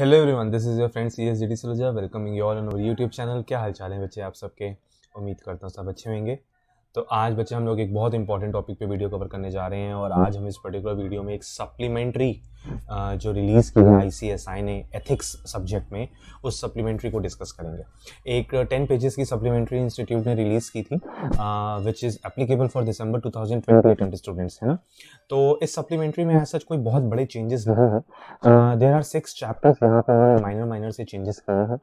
Hello everyone this is your friend C S G D Saloja welcoming you all on our YouTube channel क्या हाल चाल है बच्चे आप सबके उम्मीद करता हूँ सब अच्छे होंगे तो आज बच्चे हम लोग एक बहुत इंपॉर्टेंट टॉपिक पे वीडियो कवर करने जा रहे हैं और आज हम इस पर्टिकुलर वीडियो में एक सप्लीमेंट्री जो रिलीज़ की है आई सी एस आई ने एथिक्स सब्जेक्ट में उस सप्लीमेंट्री को डिस्कस करेंगे एक टेन पेजेस की सप्लीमेंट्री इंस्टीट्यूट ने रिलीज़ की थी which is applicable for December two thousand twenty students है ना तो इस सप्लीमेंट्री में सच कोई बहुत बड़े चेंजेस नहीं है देर आर सिक्स चैप्टर्स यहाँ पर माइनर माइनर से चेंजेस किए हैं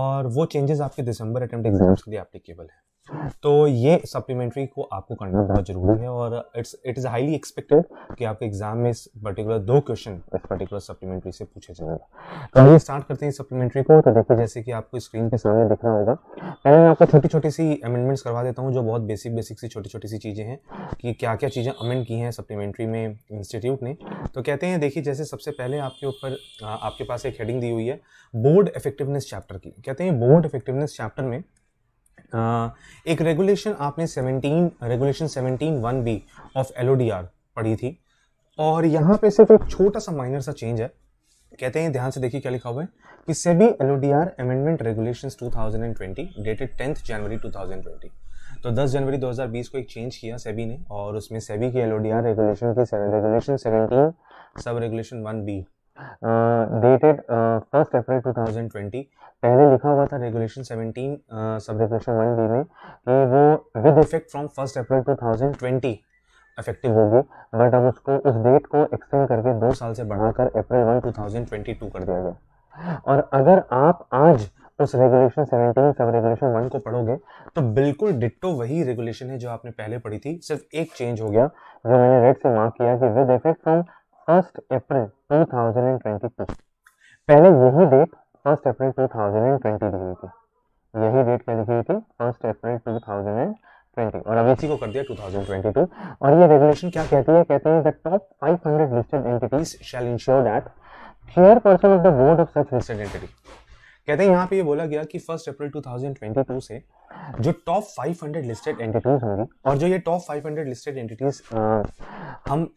और वो चेंजेस आपके दिसंबर अटेम्प्ट एग्जाम्स के लिए एप्लीकेबल है तो ये सप्लीमेंट्री को आपको करना हम्म। बहुत जरूरी है और it's it is highly expected कि आपके एग्जाम में इस पर्टिकुलर दो क्वेश्चन इस पर्टिकुलर सप्लीमेंट्री से पूछे जाएंगे हम्म। तो आइए स्टार्ट करते हैं सप्लीमेंट्री को तो देखिए जैसे कि आपको स्क्रीन के सामने दिख रहा होगा पहले मैं आपको छोटी छोटी सी अमेंडमेंट्स करवा देता हूँ जो बहुत बेसिक बेसिक सी छोटी छोटी सी चीज़ें हैं कि क्या क्या चीज़ें अमेंड की हैं सप्लीमेंट्री में इंस्टीट्यूट ने तो कहते हैं देखिए जैसे सबसे पहले आपके ऊपर आपके पास एक हेडिंग दी हुई है बोर्ड इफेक्टिवनेस चैप्टर की कहते हैं बोर्ड इफेक्टिवनेस चैप्टर में एक रेगुलेशन आपने 17 regulation 17 one B of L पढ़ी थी और यहाँ पे सिर्फ एक छोटा सा माइनर सा चेंज है कहते हैं ध्यान से देखिए क्या लिखा हुआ है कि SEBI L amendment regulations 2020 dated tenth January 2020 तो 10 जनवरी 2020 को एक चेंज किया सेबी ने और उसमें सेबी के L O D R regulation 17 sub regulation one B dated first April 2020 पहले लिखा हुआ था regulation 17 sub regulation one B में कि वो with effect from first April 2020 effective होगी बट अब उसको उस डेट को एक्सटेंड करके दो साल से बढ़ाकर अप्रैल वन टू कर दिया गया और अगर आप आज उस regulation seventeen sub regulation one को पढ़ोगे तो बिल्कुल डिट्टो वही रेगुलेशन है जो आपने पहले पढ़ी थी सिर्फ एक चेंज हो गया जो मैंने रेड से मार्क किया कि with effect from first April 2022 पहले यही डेट फर्स्ट अप्रैल 2020 दी हुई थी यही डेट क्या लिखी हुई थी फर्स्ट अप्रैल 2020 और अब इसी को कर दिया 2022 और ये रेगुलेशन क्या कहती है कहते हैं the top 500 listed entities shall ensure that chairperson of the board of such listed entity कहते हैं यहाँ पे ये बोला गया कि फर्स्ट अप्रैल 2022 से जो टॉप 500 लिस्टेड एंटिटीज होंगी और जो ये टॉप 500 लिस्टेड एंटिटीज हम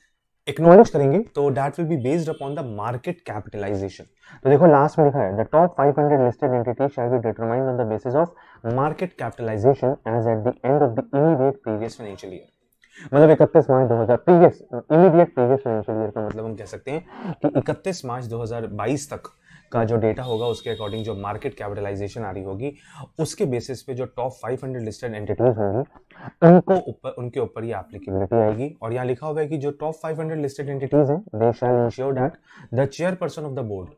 एक्नोलेज करेंगे तो that will be based upon the market capitalisation तो देखो लास्ट में लिखा है the top 500 listed entity shall be determined on the basis of market capitalisation as at the end of the immediate previous financial year मतलब इकतीस March 2000 previous immediate previous financial year का मतलब हम कह सकते हैं कि इकतीस मार्च 2022 तक का जो डेटा होगा उसके अकॉर्डिंग जो मार्केट कैपिटलाइजेशन आ रही होगी उसके बेसिस पे जो टॉप 500 लिस्टेड एंटिटीज होंगी उनको ऊपर उनके ऊपर ये एप्लीकेबिलिटी आएगी और यहाँ लिखा होगा कि जो टॉप 500 लिस्टेड एंटिटीज हैं they shall ensure that the chairperson of the board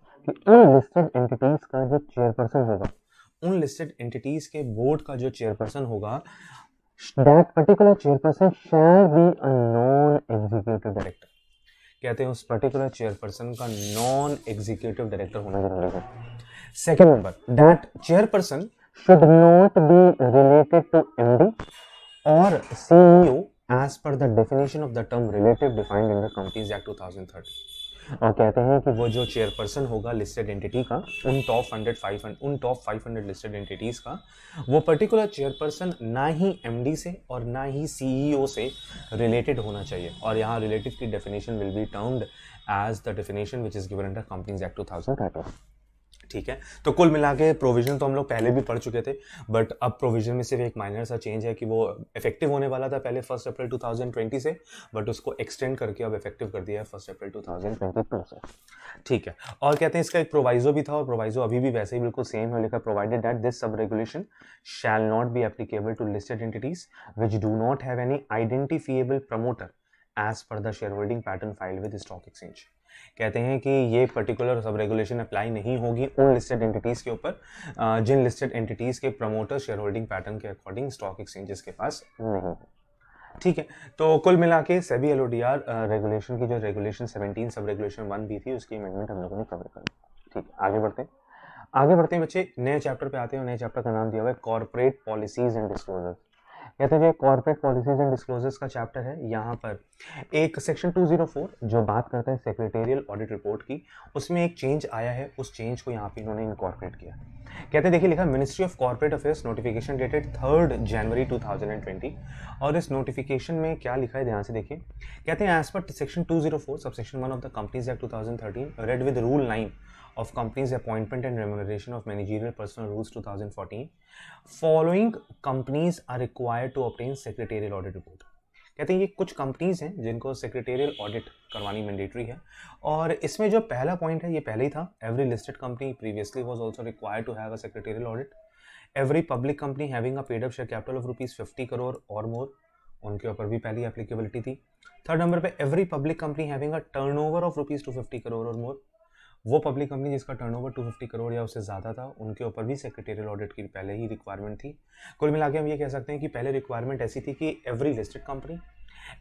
उन लिस्टेड एंटिटीज का जो चेयरपर्सन होगा उन लिस्टेड एंटिटीज के बोर्ड का जो चेयरपर्सन होगा that particular chairperson shall be a non executive director कहते हैं उस पर्टिकुलर चेयरपर्सन का नॉन एग्जीक्यूटिव डायरेक्टर होना जरूरी है second number that chairperson should not be related to M D और CEO as per the definition of the term relative defined in the companies act thirty और कहते हैं कि वो जो चेयरपर्सन होगा लिस्टेड एंटिटी का उन टॉप हंड्रेड फाइव उन top five hundred listed entities का वो पर्टिकुलर चेयरपर्सन ना ही एमडी से और ना ही सीईओ e से रिलेटेड होना चाहिए और यहाँ रिलेटिव की definition will be termed as the definition which is given under companies act two thousand ठीक है तो कुल मिला के प्रोविजन तो हम लोग पहले भी पढ़ चुके थे बट अब प्रोविजन में सिर्फ एक माइनर सा चेंज है कि वो इफेक्टिव होने वाला था पहले फर्स्ट अप्रैल 2020 से बट उसको एक्सटेंड करके अब इफेक्टिव कर दिया है फर्स्ट अप्रैल टू से ठीक है और कहते हैं इसका एक प्रोवाइजो भी था और प्रोवाइजो अभी भी वैसे ही बिल्कुल सेम है लेकर provided that this sub regulation shall not be applicable to listed entities which do not have any identifiable promoter as per the shareholding pattern file with stock exchange कहते हैं कि ये पर्टिकुलर सब रेगुलेशन अप्लाई नहीं होगी उन listed entities के ऊपर जिन लिस्टेड एंटिटीज़ के प्रमोटर शेयर होल्डिंग पैटर्न के अकॉर्डिंग स्टॉक एक्सचेंजेस के पास नहीं है ठीक है तो कुल मिला के सभी एल रेगुलेशन की जो regulation seventeen sub regulation one भी थी उसकी अमेंडमेंट हम लोगों ने कवर कर दी ठीक है आगे बढ़ते हैं आगे बढ़ते हैं बच्चे नए चैप्टर पे आते हैं नए चैप्टर का नाम दिया हुआ है कॉर्पोरेट पॉलिसीज एंड डिस्क्लोजर्स कहते हैं कॉर्पोरेट पॉलिसीज एंड डिस्क्लोजर्स का चैप्टर है यहाँ पर एक सेक्शन 204 जो बात करता है सेक्रेटेरियल ऑडिट रिपोर्ट की उसमें एक चेंज आया है उस चेंज को यहाँ पे इन्होंने इनकॉर्पोरेट किया कहते हैं देखिए लिखा ministry of corporate affairs notification dated third January 2020 और इस नोटिफिकेशन में क्या लिखा है ध्यान से देखिए कहते हैं as per section two zero four sub one of the companies act two thousand thirteen read with rule nine of Companies Appointment and Remuneration of Managerial Personnel Rules 2014, following companies are required to obtain secretarial audit report. कहते हैं ये कुछ companies हैं जिनको secretarial audit करवानी mandatory है और इसमें जो पहला पॉइंट है ये पहले ही था every listed company previously was also required to have a secretarial audit every public company having a paid up share capital of rupees fifty crore और मोर उनके ऊपर भी पहली एप्लीकेबिलिटी थी थर्ड नंबर पर every public company having a turn of rupees two fifty crore और more वो public company जिसका टर्नओवर 250 करोड़ या उससे ज़्यादा था उनके ऊपर भी सेक्रेटेरियल ऑडिट की पहले ही रिक्वायरमेंट थी कुल मिला हम ये कह सकते हैं कि पहले रिक्वायरमेंट ऐसी थी कि every listed company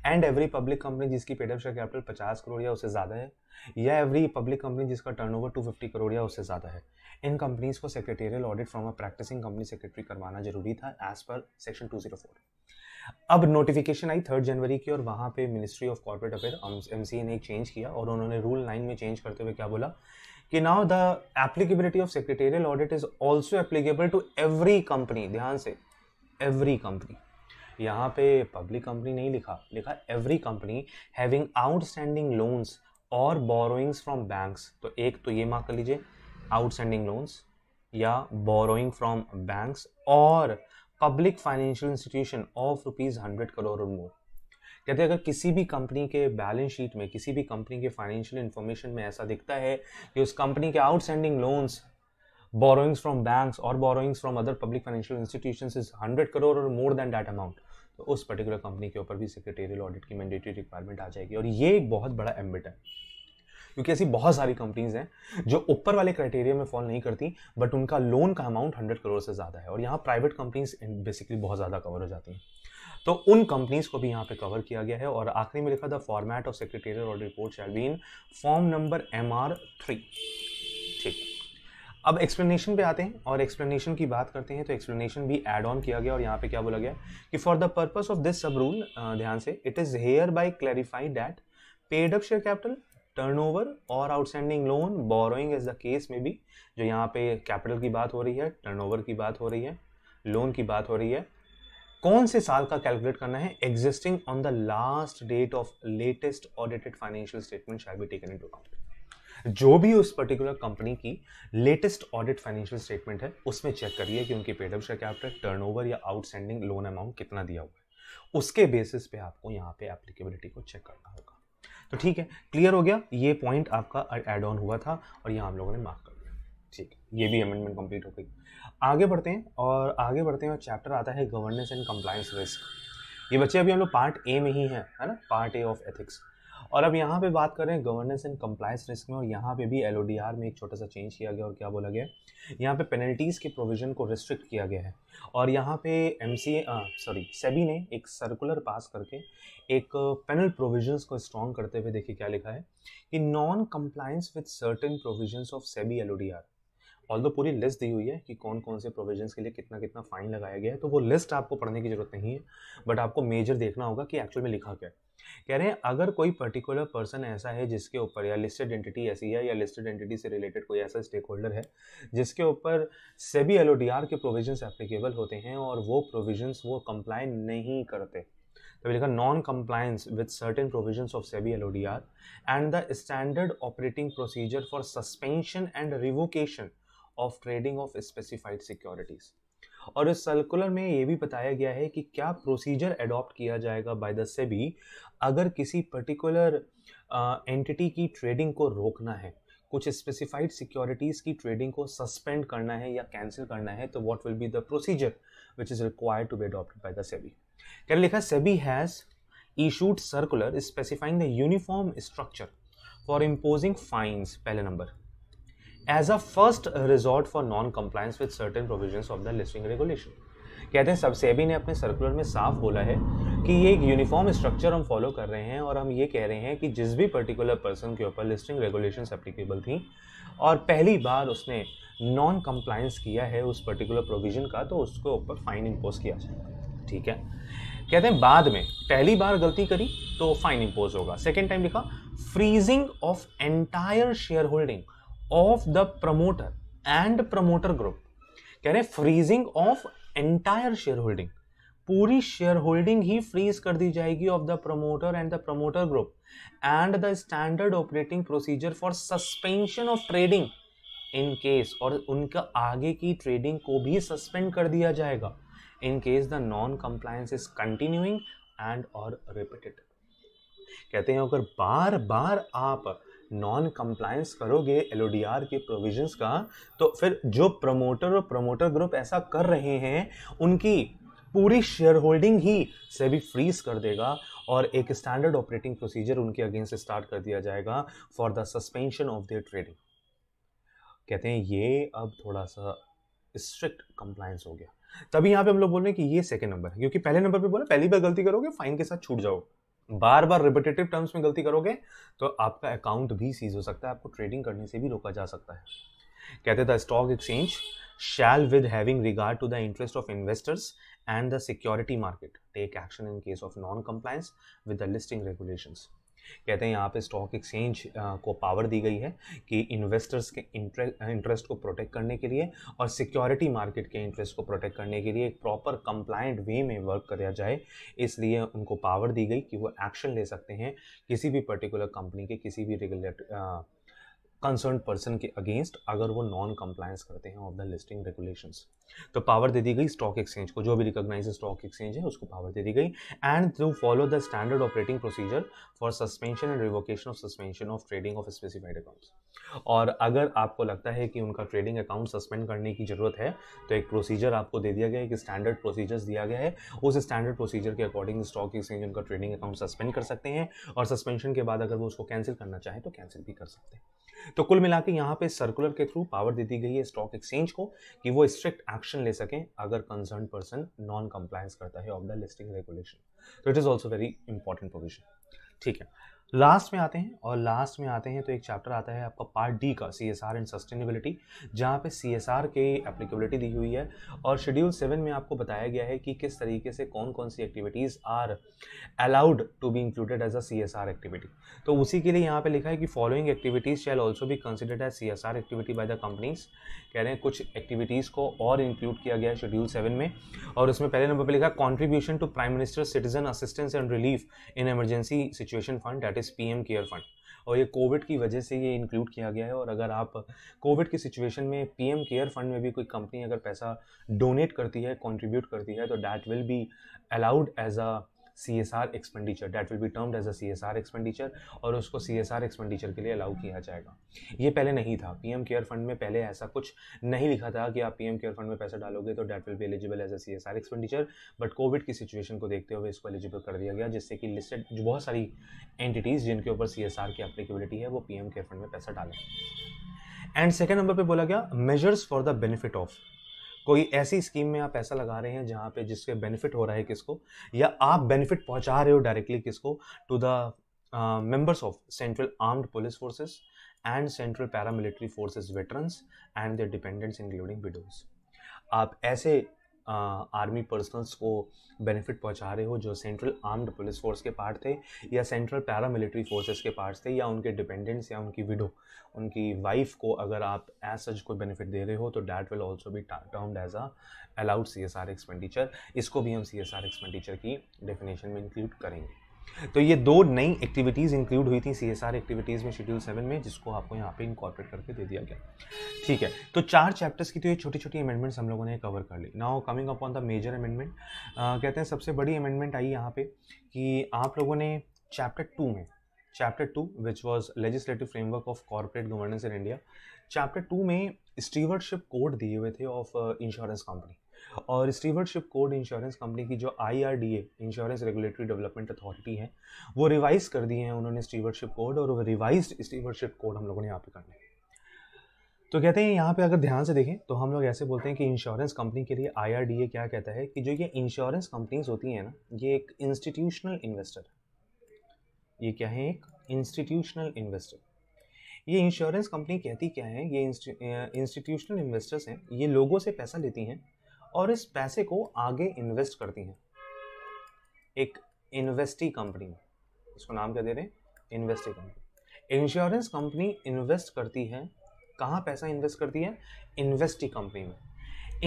and every public company जिसकी पेड शेयर कैपिटल पचास करोड़ या उससे ज़्यादा है या एवरी पब्लिक कंपनी जिसका टर्न ओवर करोड़ या उससे ज़्यादा है इन कंपनीज़ को secretarial audit from a practicing company secretary करवाना जरूरी था एज पर सेक्शन फोर अब नोटिफिकेशन आई थर्ड जनवरी की और वहाँ पे ministry of corporate affair M C ने एक चेंज किया और उन्होंने रूल नाइन में चेंज करते हुए क्या बोला कि now the applicability of secretarial audit is also applicable to every company ध्यान से एवरी कंपनी यहाँ पे पब्लिक कंपनी नहीं लिखा लिखा every company having outstanding loans और बोरोइंग्स फ्रॉम बैंक्स तो एक तो ये मार्क कर लीजिए आउटस्टैंडिंग लोन्स या बोरोइंग फ्रॉम बैंक्स और public financial institution of rupees hundred crore और मोर कहते हैं अगर किसी भी कंपनी के बैलेंस शीट में किसी भी कंपनी के फाइनेंशियल इंफॉर्मेशन में ऐसा दिखता है कि उस कंपनी के outstanding loans borrowings from banks और borrowings from other public financial institution is hundred crore और मोर देन that अमाउंट तो उस पर्टिकुलर कंपनी के ऊपर भी सेक्रेटेरियल ऑडिट की मैंडेटरी रिक्वायरमेंट आ जाएगी और ये एक बहुत बड़ा एम्बिट है क्योंकि ऐसी बहुत सारी कंपनीज हैं जो ऊपर वाले क्राइटेरिया में फॉल नहीं करती बट उनका लोन का अमाउंट हंड्रेड करोड़ से ज़्यादा है और यहाँ प्राइवेट कंपनीज बेसिकली बहुत ज़्यादा कवर हो जाती हैं तो उन कंपनीज को भी यहाँ पे कवर किया गया है और आखिरी में लिखा था फॉर्मेट ऑफ सेक्रेटेरियल और report shall be in form number M R three ठीक अब एक्सप्लेनेशन पे आते हैं और एक्सप्लेनेशन की बात करते हैं तो एक्सप्लेनेशन भी एड ऑन किया गया और यहाँ पे क्या बोला गया कि for the purpose of this sub rule ध्यान से it is hereby clarified that paid up share capital turnover और outstanding loan borrowing is the case में भी जो यहाँ पे कैपिटल की बात हो रही है टर्नओवर की बात हो रही है लोन की बात हो रही है कौन से साल का कैलकुलेट करना है existing on the last date of latest audited financial statement शायद भी टेकन इनटू अकाउंट जो भी उस पर्टिकुलर कंपनी की लेटेस्ट ऑडिट फाइनेंशियल स्टेटमेंट है उसमें चेक करिए कि उनकी पेडअप शेयर टर्न टर्नओवर या आउटस्टैंडिंग लोन अमाउंट कितना दिया हुआ है उसके बेसिस पे आपको यहाँ पे एप्लीकेबिलिटी को चेक करना होगा तो ठीक है क्लियर हो गया ये पॉइंट आपका एड ऑन हुआ था और ये हम लोगों ने मार्क कर दिया ठीक है ये भी अमेंडमेंट कंप्लीट हो गई आगे बढ़ते हैं और आगे बढ़ते हैं और चैप्टर आता है गवर्नेंस एंड कंप्लाइंस रिस्क ये बच्चे अभी हम लोग पार्ट ए में ही है है ना पार्ट ए ऑफ एथिक्स और अब यहाँ पे बात करें गवर्नेंस एंड कंप्लाइंस रिस्क में और यहाँ पे भी एल में एक छोटा सा चेंज किया गया और क्या बोला गया यहाँ पे पेनल्टीज़ के प्रोविज़न को रिस्ट्रिक्ट किया गया है और यहाँ पे एम सॉरी सेबी ने एक सर्कुलर पास करके एक पेनल प्रोविजंस को स्ट्रॉन्ग करते हुए देखिए क्या लिखा है कि non compliance with certain provisions of SEBI L ऑल दो पूरी लिस्ट दी हुई है कि कौन कौन से प्रोविजंस के लिए कितना कितना फ़ाइन लगाया गया है तो वो लिस्ट आपको पढ़ने की जरूरत नहीं है बट आपको मेजर देखना होगा कि एक्चुअल में लिखा क्या है कह रहे हैं अगर कोई पर्टिकुलर पर्सन ऐसा है जिसके ऊपर या लिस्टेड एंटिटी ऐसी है या लिस्टेड एंटिटी से रिलेटेड कोई ऐसा स्टेक होल्डर है जिसके ऊपर सेबी एल के प्रोविजन एप्लीकेबल होते हैं और वो प्रोविजन्स वो कंप्लाइन नहीं करते तो लिखा non compliance with certain provisions of SEBI L and the standard operating procedure for suspension and revocation of trading of specified securities और इस सर्कुलर में ये भी बताया गया है कि क्या प्रोसीजर अडॉप्ट किया जाएगा बाय द सेबी अगर किसी पर्टिकुलर एंटिटी की ट्रेडिंग को रोकना है कुछ स्पेसिफाइड सिक्योरिटीज़ की ट्रेडिंग को सस्पेंड करना है या कैंसिल करना है तो what will be the procedure which is required to be adopted by the SEBI क्या लिखा SEBI has issued circular specifying the uniform structure for imposing fines पहले नंबर as a first resort for non compliance with certain provision of the listing regulation कहते हैं सबसे भी ने अपने सर्कुलर में साफ बोला है कि ये एक यूनिफॉर्म स्ट्रक्चर हम फॉलो कर रहे हैं और हम ये कह रहे हैं कि जिस भी पर्टिकुलर पर्सन के ऊपर लिस्टिंग रेगुलेशंस एप्लीकेबल थी और पहली बार उसने नॉन कंप्लायंस किया है उस पर्टिकुलर प्रोविजन का तो उसके ऊपर फाइन इम्पोज किया जाएगा ठीक है कहते हैं बाद में पहली बार गलती करी तो फाइन इम्पोज होगा सेकेंड टाइम लिखा freezing of entire share holding of the promoter and promoter group कह रहे freezing of entire share holding पूरी शेयर होल्डिंग ही फ्रीज कर दी जाएगी of the promoter and the promoter group and the standard operating procedure for suspension of trading in case और उनका आगे की ट्रेडिंग को भी सस्पेंड कर दिया जाएगा in case the non compliance is continuing and और रिपीटेड कहते हैं अगर बार बार आप नॉन कंप्लायंस करोगे एल के प्रोविजंस का तो फिर जो प्रमोटर और प्रमोटर ग्रुप ऐसा कर रहे हैं उनकी पूरी शेयर होल्डिंग ही से भी फ्रीज कर देगा और एक स्टैंडर्ड ऑपरेटिंग प्रोसीजर उनके अगेंस्ट स्टार्ट कर दिया जाएगा for the suspension of their trading कहते हैं ये अब थोड़ा सा स्ट्रिक्ट कंप्लायंस हो गया तभी यहाँ पे हम लोग बोल रहे हैं कि ये सेकंड नंबर है क्योंकि पहले नंबर पे बोला पहली बार गलती करोगे फाइन के साथ छूट जाओ बार बार रिपीटेटिव टर्म्स में गलती करोगे तो आपका अकाउंट भी सीज हो सकता है आपको ट्रेडिंग करने से भी रोका जा सकता है कहते the stock exchange shall with having regard to the interest of investors and the security market take action in case of non compliance with the listing regulations कहते हैं यहाँ पे स्टॉक एक्सचेंज को पावर दी गई है कि इन्वेस्टर्स के इंटरेस्ट को प्रोटेक्ट करने के लिए और सिक्योरिटी मार्केट के इंटरेस्ट को प्रोटेक्ट करने के लिए एक प्रॉपर कंप्लाइंट वे में वर्क किया जाए इसलिए उनको पावर दी गई कि वो एक्शन ले सकते हैं किसी भी पर्टिकुलर कंपनी के किसी भी रेगुलेट कंसर्न पर्सन के अगेंस्ट अगर वो नॉन कंप्लायंस करते हैं ऑफ द लिस्टिंग रेगुलेशन तो पावर दे दी गई स्टॉक एक्सचेंज को जो भी रिकोगनाइज स्टॉक एक्सचेंज है उसको पावर दे दी गई and through follow the standard operating procedure for suspension and revocation of suspension of trading of specified accounts और अगर आपको लगता है कि उनका ट्रेडिंग अकाउंट सस्पेंड करने की ज़रूरत है तो एक प्रोसीजर आपको दे दिया गया है एक स्टैंडर्ड प्रोसीजर्स दिया गया है उस स्टैंडर्ड प्रोसीजर के अकॉर्डिंग स्टॉक एक्सचेंज उनका ट्रेडिंग अकाउंट सस्पेंड कर सकते हैं और सस्पेंशन के बाद अगर वो उसको कैंसिल करना चाहें तो कैंसिल भी कर सकते हैं तो कुल मिला के यहाँ पे सर्कुलर के थ्रू पावर दे दी गई है स्टॉक एक्सचेंज को कि वो स्ट्रिक्ट एक्शन ले सकें अगर कंसर्न पर्सन नॉन कंप्लायंस करता है ऑफ द लिस्टिंग रेगुलेशन तो it is also very important provision ठीक है लास्ट में आते हैं और लास्ट में आते हैं तो एक चैप्टर आता है आपका पार्ट डी का C S R and sustainability जहाँ पे सी एस आर की एप्लीकेबिलिटी दी हुई है और शेड्यूल सेवन में आपको बताया गया है कि किस तरीके से कौन कौन सी activities are allowed to be included as a C S R activity तो उसी के लिए यहाँ पे लिखा है कि फॉलोइंग एक्टिविटीज़ शैल ऑल्सो भी considered as C S R activity by the companies कह रहे हैं कुछ एक्टिविटीज़ को और इंक्लूड किया गया है शेड्यूल सेवन में और उसमें पहले नंबर पर लिखा contribution to prime minister citizen assistance and relief in emergency situation fund that is PM care fund और ये कोविड की वजह से ये इंक्लूड किया गया है और अगर आप कोविड की सिचुएशन में पीएम केयर फंड में भी कोई कंपनी अगर पैसा डोनेट करती है कंट्रीब्यूट करती है तो that will be allowed as a C S R expenditure that will be termed as a C S R expenditure और उसको सी एस आर एक्सपेंडिचर के लिए अलाउ किया जाएगा ये पहले नहीं था पी एम केयर फंड में पहले ऐसा कुछ नहीं लिखा था कि आप पी एम केयर फंड में पैसा डालोगे तो that will be eligible as a C S R expenditure but COVID की सिचुएशन को देखते हुए इसको एलिजिबल कर दिया गया जिससे कि लिस्टेड जो बहुत सारी एंटिटीज़ जिनके ऊपर सी एस आर की अप्लीकेबिलिटी है वो पी एम केयर फंड में पैसा डालें एंड सेकेंड नंबर पर बोला गया measures for the benefit of कोई ऐसी स्कीम में आप ऐसा लगा रहे हैं जहाँ पे जिसके बेनिफिट हो रहा है किसको या आप बेनिफिट पहुँचा रहे हो डायरेक्टली किसको to the members of central armed police forces and central paramilitary forces veterans and their dependents including widows आप ऐसे आर्मी पर्सनल्स को बेनिफिट पहुंचा रहे हो जो सेंट्रल आर्म्ड पुलिस फोर्स के पार्ट थे या सेंट्रल पैरामिलिट्री फोर्सेस के पार्ट थे या उनके डिपेंडेंट्स या उनकी विडो उनकी वाइफ को अगर आप एज सच कोई बेनिफिट दे रहे हो तो डैट विल ऑल्सो भी termed as a allowed C S R expenditure इसको भी हम सी एस आर एक्सपेंडिचर की डेफिनेशन में इंक्लूड करेंगे तो ये दो नई एक्टिविटीज़ इंक्लूड हुई थी सी एस आर एक्टिविटीज़ में शेड्यूल सेवन में जिसको आपको यहाँ पे इनकॉर्पोरेट करके दे दिया गया ठीक है तो चार चैप्टर्स की तो ये छोटी छोटी अमेंडमेंट्स हम लोगों ने कवर कर ली now coming up on the major amendment कहते हैं सबसे बड़ी अमेंडमेंट आई यहाँ पे कि आप लोगों ने चैप्टर टू में chapter two which was legislative framework of corporate governance in India chapter two में स्टीवरशिप कोड दिए हुए थे ऑफ इंश्योरेंस कंपनी और स्टीवरशिप कोड इंश्योरेंस कंपनी की जो I insurance regulatory development authority है वो रिवाइज कर दिए हैं उन्होंने स्टीवरशिप कोड और रिवाइज स्टीवरशिप कोड हम लोगों ने यहाँ पे करने हैं तो कहते हैं यहाँ पे अगर ध्यान से देखें तो हम लोग ऐसे बोलते हैं कि इंश्योरेंस कंपनी के लिए आई क्या कहता है कि जो ये इंश्योरेंस कंपनीज होती हैं ना ये एक इंस्टीट्यूशनल इन्वेस्टर है ये क्या है एक इंस्टीट्यूशनल इन्वेस्टर ये इंश्योरेंस कंपनी कहती क्या है ये इंस्टीट्यूशनल इन्वेस्टर्स हैं ये लोगों से पैसा लेती हैं और इस पैसे को आगे इन्वेस्ट करती हैं एक इन्वेस्टी कंपनी में इसको नाम क्या दे रहे हैं investee company insurance company invest करती है कहाँ पैसा इन्वेस्ट करती है इन्वेस्टी कंपनी में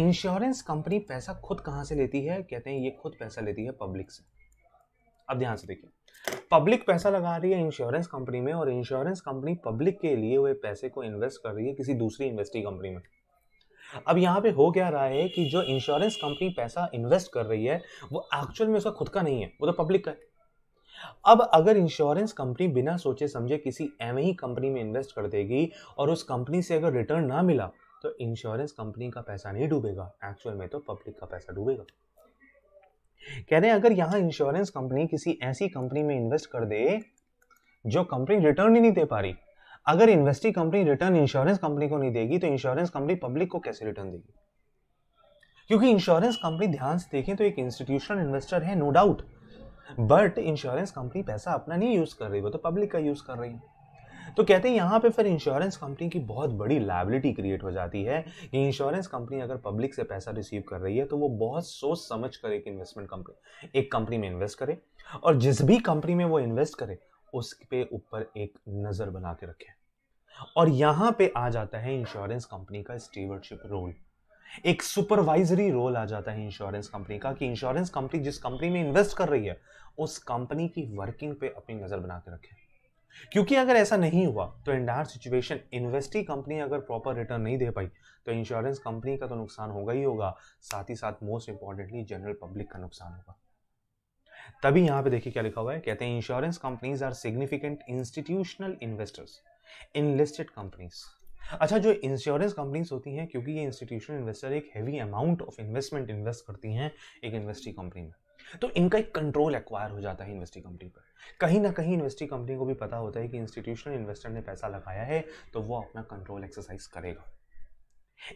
इंश्योरेंस कंपनी पैसा खुद कहाँ से लेती है कहते हैं ये खुद पैसा लेती है पब्लिक से अब ध्यान से देखिए पब्लिक पैसा लगा रही है इंश्योरेंस कंपनी में और इंश्योरेंस कंपनी पब्लिक के लिए हुए पैसे को इन्वेस्ट कर रही है किसी दूसरी इन्वेस्टिंग कंपनी में अब यहाँ पे हो क्या रहा है कि जो इंश्योरेंस कंपनी पैसा इन्वेस्ट कर रही है वो एक्चुअल में उसका खुद का नहीं है वो तो पब्लिक का है अब अगर इंश्योरेंस कंपनी बिना सोचे समझे किसी एम ही कंपनी में इन्वेस्ट कर देगी और उस कंपनी से अगर रिटर्न ना मिला तो इंश्योरेंस कंपनी का पैसा नहीं डूबेगा एक्चुअल में तो पब्लिक का पैसा डूबेगा कह रहे हैं अगर यहां इंश्योरेंस कंपनी किसी ऐसी कंपनी में इन्वेस्ट कर दे जो कंपनी रिटर्न ही नहीं दे पा रही अगर investing company return insurance company को नहीं देगी तो इंश्योरेंस कंपनी पब्लिक को कैसे रिटर्न देगी क्योंकि इंश्योरेंस कंपनी ध्यान से देखें तो एक इंस्टीट्यूशनल इन्वेस्टर है no doubt but insurance company पैसा अपना नहीं यूज कर रही वो तो पब्लिक का यूज कर रही है तो कहते हैं यहाँ पे फिर इंश्योरेंस कंपनी की बहुत बड़ी लाइबिलिटी क्रिएट हो जाती है कि इंश्योरेंस कंपनी अगर पब्लिक से पैसा रिसीव कर रही है तो वो बहुत सोच समझ कर एक इन्वेस्टमेंट कंपनी एक कंपनी में इन्वेस्ट करे और जिस भी कंपनी में वो इन्वेस्ट करे उसके ऊपर एक नज़र बना के रखें और यहाँ पे आ जाता है इंश्योरेंस कंपनी का स्टीवरशिप रोल एक सुपरवाइजरी रोल आ जाता है इंश्योरेंस कंपनी का कि इंश्योरेंस कंपनी जिस कंपनी में इन्वेस्ट कर रही है उस कंपनी की वर्किंग पे अपनी नज़र बना के रखें क्योंकि अगर ऐसा नहीं हुआ तो इंडार सिचुएशन इन्वेस्टी कंपनी अगर प्रॉपर रिटर्न नहीं दे पाई तो इंश्योरेंस कंपनी का तो नुकसान होगा ही होगा साथ ही साथ मोस्ट इंपॉर्टेंटली जनरल पब्लिक का नुकसान होगा तभी यहाँ पे देखिए क्या लिखा हुआ है कहते हैं insurance companies are significant institutional investors in listed companies अच्छा जो इंश्योरेंस कंपनीज होती हैं क्योंकि ये इंस्टीट्यूशनल इन्वेस्टर एक heavy amount of investment invest करती हैं एक इन्वेस्टिंग कंपनी में तो इनका एक कंट्रोल एक्वायर हो जाता है इन्वेस्टिंग कंपनी पर कहीं ना कहीं इन्वेस्टिंग कंपनी को भी पता होता है कि इंस्टीट्यूशनल इन्वेस्टर ने पैसा लगाया है तो वो अपना कंट्रोल एक्सरसाइज करेगा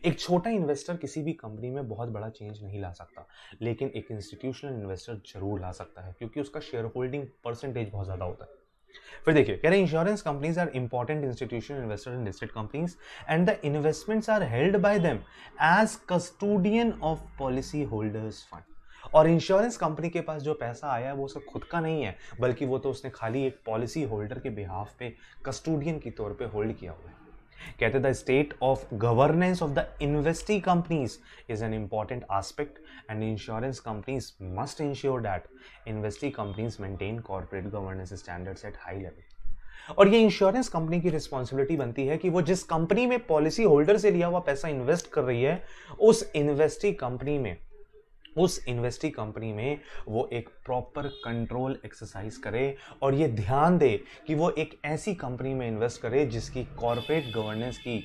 एक छोटा इन्वेस्टर किसी भी कंपनी में बहुत बड़ा चेंज नहीं ला सकता लेकिन एक इंस्टीट्यूशनल इन्वेस्टर जरूर ला सकता है क्योंकि उसका शेयर होल्डिंग परसेंटेज बहुत ज़्यादा होता है फिर देखिए कह रहे insurance companies are important institution investor in listed companies and the investments are held by them as custodian of policy holders fund और इंश्योरेंस कंपनी के पास जो पैसा आया है वो उसका खुद का नहीं है बल्कि वो तो उसने खाली एक पॉलिसी होल्डर के बिहाफ पे कस्टोडियन के तौर पे होल्ड किया हुआ है कहते the state of governance of the investee companies is an important aspect and insurance companies must ensure that investee companies maintain corporate governance standards at high level और ये इंश्योरेंस कंपनी की रिस्पॉन्सिबिलिटी बनती है कि वो जिस कंपनी में policy holder से लिया हुआ पैसा इन्वेस्ट कर रही है उस इन्वेस्टी कंपनी में उस इन्वेस्टिंग कंपनी में वो एक प्रॉपर कंट्रोल एक्सरसाइज करे और ये ध्यान दे कि वो एक ऐसी कंपनी में इन्वेस्ट करे जिसकी कॉरपोरेट गवर्नेंस की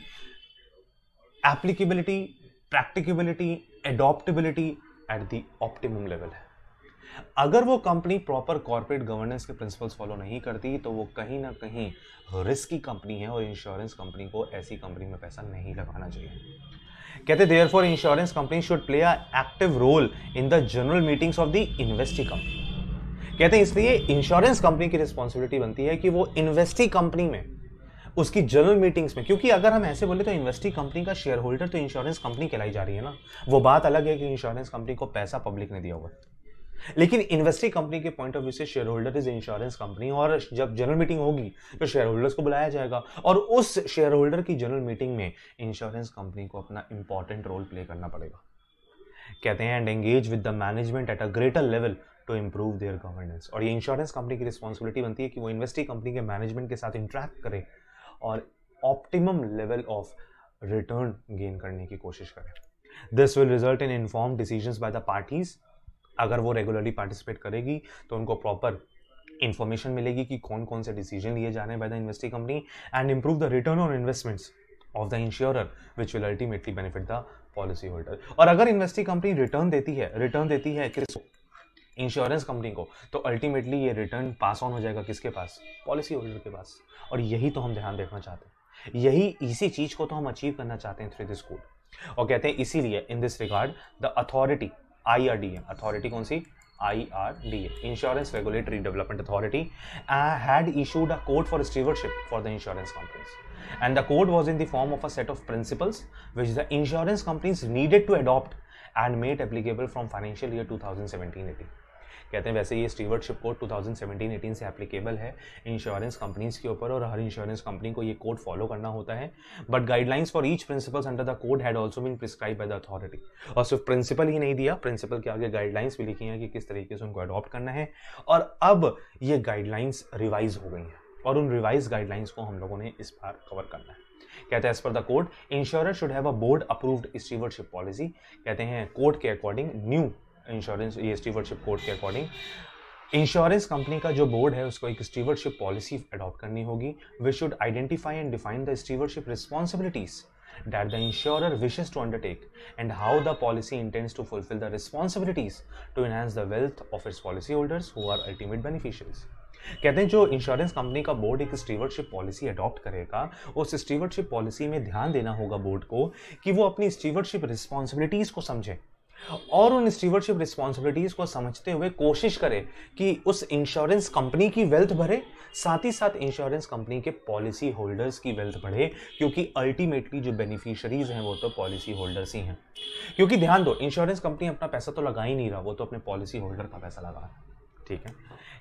applicability practicability adaptability at the optimum level है अगर वो कंपनी प्रॉपर कॉरपोरेट गवर्नेंस के प्रिंसिपल्स फॉलो नहीं करती तो वो कहीं ना कहीं रिस्की कंपनी है और इंश्योरेंस कंपनी को ऐसी कंपनी में पैसा नहीं लगाना चाहिए कहते therefore insurance company should play a active role in the general meetings of the investee company कहते इसलिए इंश्योरेंस कंपनी की रिस्पॉन्सिबिलिटी बनती है कि वो इन्वेस्टी कंपनी में उसकी जनरल मीटिंग्स में क्योंकि अगर हम ऐसे बोले तो इन्वेस्टी कंपनी का शेयर होल्डर तो इंश्योरेंस कंपनी कहलाई जा रही है ना वो बात अलग है कि इंश्योरेंस कंपनी को पैसा पब्लिक ने दिया हुआ लेकिन इन्वेस्टिंग कंपनी के पॉइंट ऑफ व्यू से share holder is insurance company और जब जनरल मीटिंग होगी तो शेयर होल्डर्स को बुलाया जाएगा और उस शेयर होल्डर की जनरल मीटिंग में इंश्योरेंस कंपनी को अपना इंपॉर्टेंट रोल प्ले करना पड़ेगा कहते हैं and engage with the management at a greater level to improve their governance और ये इंश्योरेंस कंपनी की रिस्पॉन्सिबिलिटी बनती है कि वो इन्वेस्टिंग कंपनी के मैनेजमेंट के साथ इंट्रैक्ट करें और optimum level of return gain करने की कोशिश करें this will result in inform decision by the parties अगर वो रेगुलरली पार्टिसिपेट करेगी तो उनको प्रॉपर इन्फॉर्मेशन मिलेगी कि कौन कौन से डिसीजन लिए जा रहे हैं by the investing company and improve the return on investments of the insurer which will ultimately benefit the policy holder और अगर इन्वेस्टिंग कंपनी रिटर्न देती है रिटर्न देती है किस इंश्योरेंस कंपनी को तो अल्टीमेटली ये रिटर्न पास ऑन हो जाएगा किसके पास पॉलिसी होल्डर के पास और यही तो हम ध्यान देखना चाहते हैं यही इसी चीज़ को तो हम अचीव करना चाहते हैं थ्रू दिस स्कूल और कहते हैं इसीलिए in this regard the authority IRDA authority कौन सी IRDA Insurance Regulatory Development Authority uh, had issued a code for stewardship for the insurance companies and the code was in the form of a set of principles which the insurance companies needed to adopt and made applicable from financial year 2017-18. कहते हैं वैसे ये stewardship code 2017-18 से applicable है insurance companies के ऊपर और हर insurance company को ये कोड फॉलो करना होता है but guidelines for each principles under the code had also been prescribe by the authority और सिर्फ प्रिंसिपल ही नहीं दिया प्रिंसिपल के आगे गाइडलाइंस भी लिखी हैं कि किस तरीके से उनको अडॉप्ट करना है और अब ये गाइडलाइंस रिवाइज हो गई हैं और उन रिवाइज गाइडलाइंस को हम लोगों ने इस बार कवर करना है कहते हैं as per the code insurer should have a board approved stewardship policy कहते हैं कोर्ट के अकॉर्डिंग न्यू इंश्योरेंस ये स्टीवरशिप कोड के अकॉर्डिंग इंश्योरेंस कंपनी का जो बोर्ड है उसको एक स्टीवरशिप पॉलिसी अडॉप्ट करनी होगी we should identify and define the stewardship responsibilities that the insurer wishes to undertake and how the policy intends to fulfill the responsibilities to enhance the wealth of its policyholders who are ultimate beneficiaries. कहते हैं जो insurance company का board एक स्टीवरशिप policy adopt करेगा उस स्टीवरशिप policy में ध्यान देना होगा बोर्ड को कि वो अपनी स्टीवरशिप रिस्पॉन्सिबिलिटीज को समझे और उन स्टीवरशिप रिस्पॉन्सिबिलिटीज को समझते हुए कोशिश करें कि उस इंश्योरेंस कंपनी की वेल्थ बढ़े साथ ही साथ इंश्योरेंस कंपनी के पॉलिसी होल्डर्स की वेल्थ बढ़े क्योंकि अल्टीमेटली जो बेनिफिशरीज हैं वो तो पॉलिसी होल्डर्स ही हैं क्योंकि ध्यान दो इंश्योरेंस कंपनी अपना पैसा तो लगा ही नहीं रहा वो तो अपने पॉलिसी होल्डर का पैसा लगा रहा है ठीक है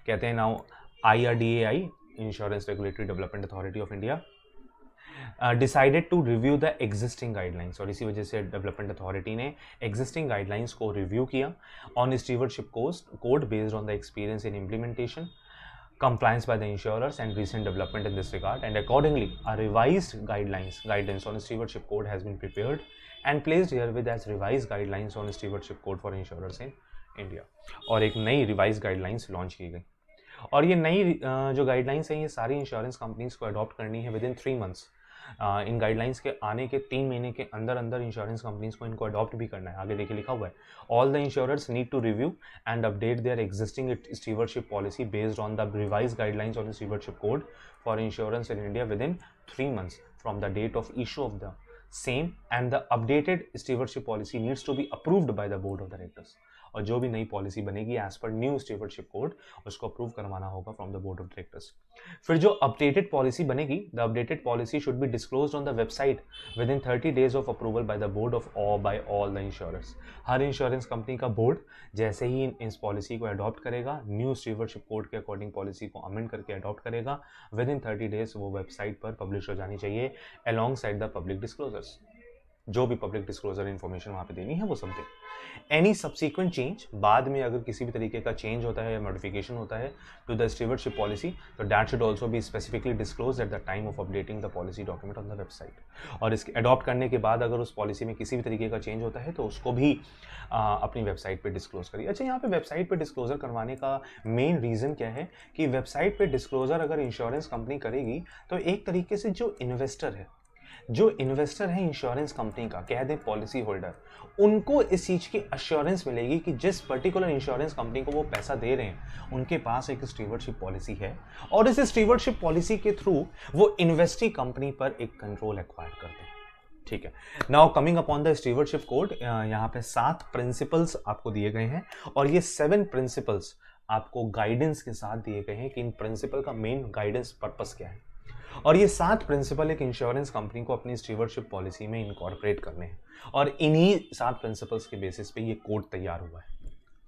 कहते हैं now I R D A I insurance regulatory development authority of India decided to review the existing guidelines और इसी वजह से डेवलपमेंट अथॉरिटी ने एग्जिस्टिंग गाइडलाइंस को रिव्यू किया on stewardship cost code based on the experience in implementation compliance by the insurers and recent development in this regard and accordingly a revise guidelines guidance on stewardship code has been prepared and placed here with as revise guidelines on stewardship code for insurers in India और एक नई revise guidelines launch की गई और ये नई uh, जो guidelines हैं ये सारी इंश्योरेंस कंपनीज को अडॉप्ट करनी है within three months in guidelines के आने के तीन महीने के अंदर अंदर इंश्योरेंस कंपनीज को इनको अडॉप्ट भी करना है आगे देखिए लिखा हुआ है all the insurance need to review and update their existing stewardship policy based on the revise guidelines of the stewardship code for insurance in India within three months from the date of issue of the same and the updated stewardship policy needs to be approved by the board of directors और जो भी नई policy बनेगी as per new stewardship code उसको approve करवाना होगा from the board of directors फिर जो अपडेटेड पॉलिसी बनेगी the updated policy should be disclose on the website within thirty days of approval by the board of all by all the insurance हर insurance company का board जैसे ही इस policy को adopt करेगा new stewardship code के according policy को amend करके अडॉप्ट करेगा विद इन थर्टी डेज वो वेबसाइट पर पब्लिश हो जानी चाहिए along side the public disclosures जो भी पब्लिक डिस्क्लोजर इन्फॉर्मेशन वहाँ पे देनी है वो सब दें एनी सब्सिक्वेंट चेंज बाद में अगर किसी भी तरीके का चेंज होता है या मॉडिफिकेशन होता है टू द स्टीवरशिप पॉलिसी तो डैट शुड ऑल्सो भी specifically disclose at the time of updating the policy document on the website और इसके अडॉप्ट करने के बाद अगर उस पॉलिसी में किसी भी तरीके का चेंज होता है तो उसको भी आ, अपनी वेबसाइट पर डिस्क्लोज करिए अच्छा यहाँ पर वेबसाइट पर डिस्क्लोजर करवाने का मेन रीज़न क्या है कि वेबसाइट पर डिस्क्लोजर अगर इंश्योरेंस कंपनी करेगी तो एक तरीके से जो इन्वेस्टर है जो इन्वेस्टर है इंश्योरेंस कंपनी का कह दें पॉलिसी होल्डर उनको इस चीज़ की अश्योरेंस मिलेगी कि जिस पर्टिकुलर इंश्योरेंस कंपनी को वो पैसा दे रहे हैं उनके पास एक स्टीवरशिप पॉलिसी है और इस स्टीवरशिप पॉलिसी के थ्रू वो इन्वेस्टिंग कंपनी पर एक कंट्रोल एक्वायर करते हैं ठीक है now coming upon the stewardship code यहाँ पे सात प्रिंसिपल्स आपको दिए गए हैं और ये सेवन प्रिंसिपल्स आपको गाइडेंस के साथ दिए गए हैं कि इन प्रिंसिपल का मेन गाइडेंस पर्पस क्या है और ये सात प्रिंसिपल एक इंश्योरेंस कंपनी को अपनी स्टीवरशिप पॉलिसी में इनकॉर्पोरेट करने हैं और इन्हीं सात प्रिंसिपल्स के बेसिस पे ये कोड तैयार हुआ है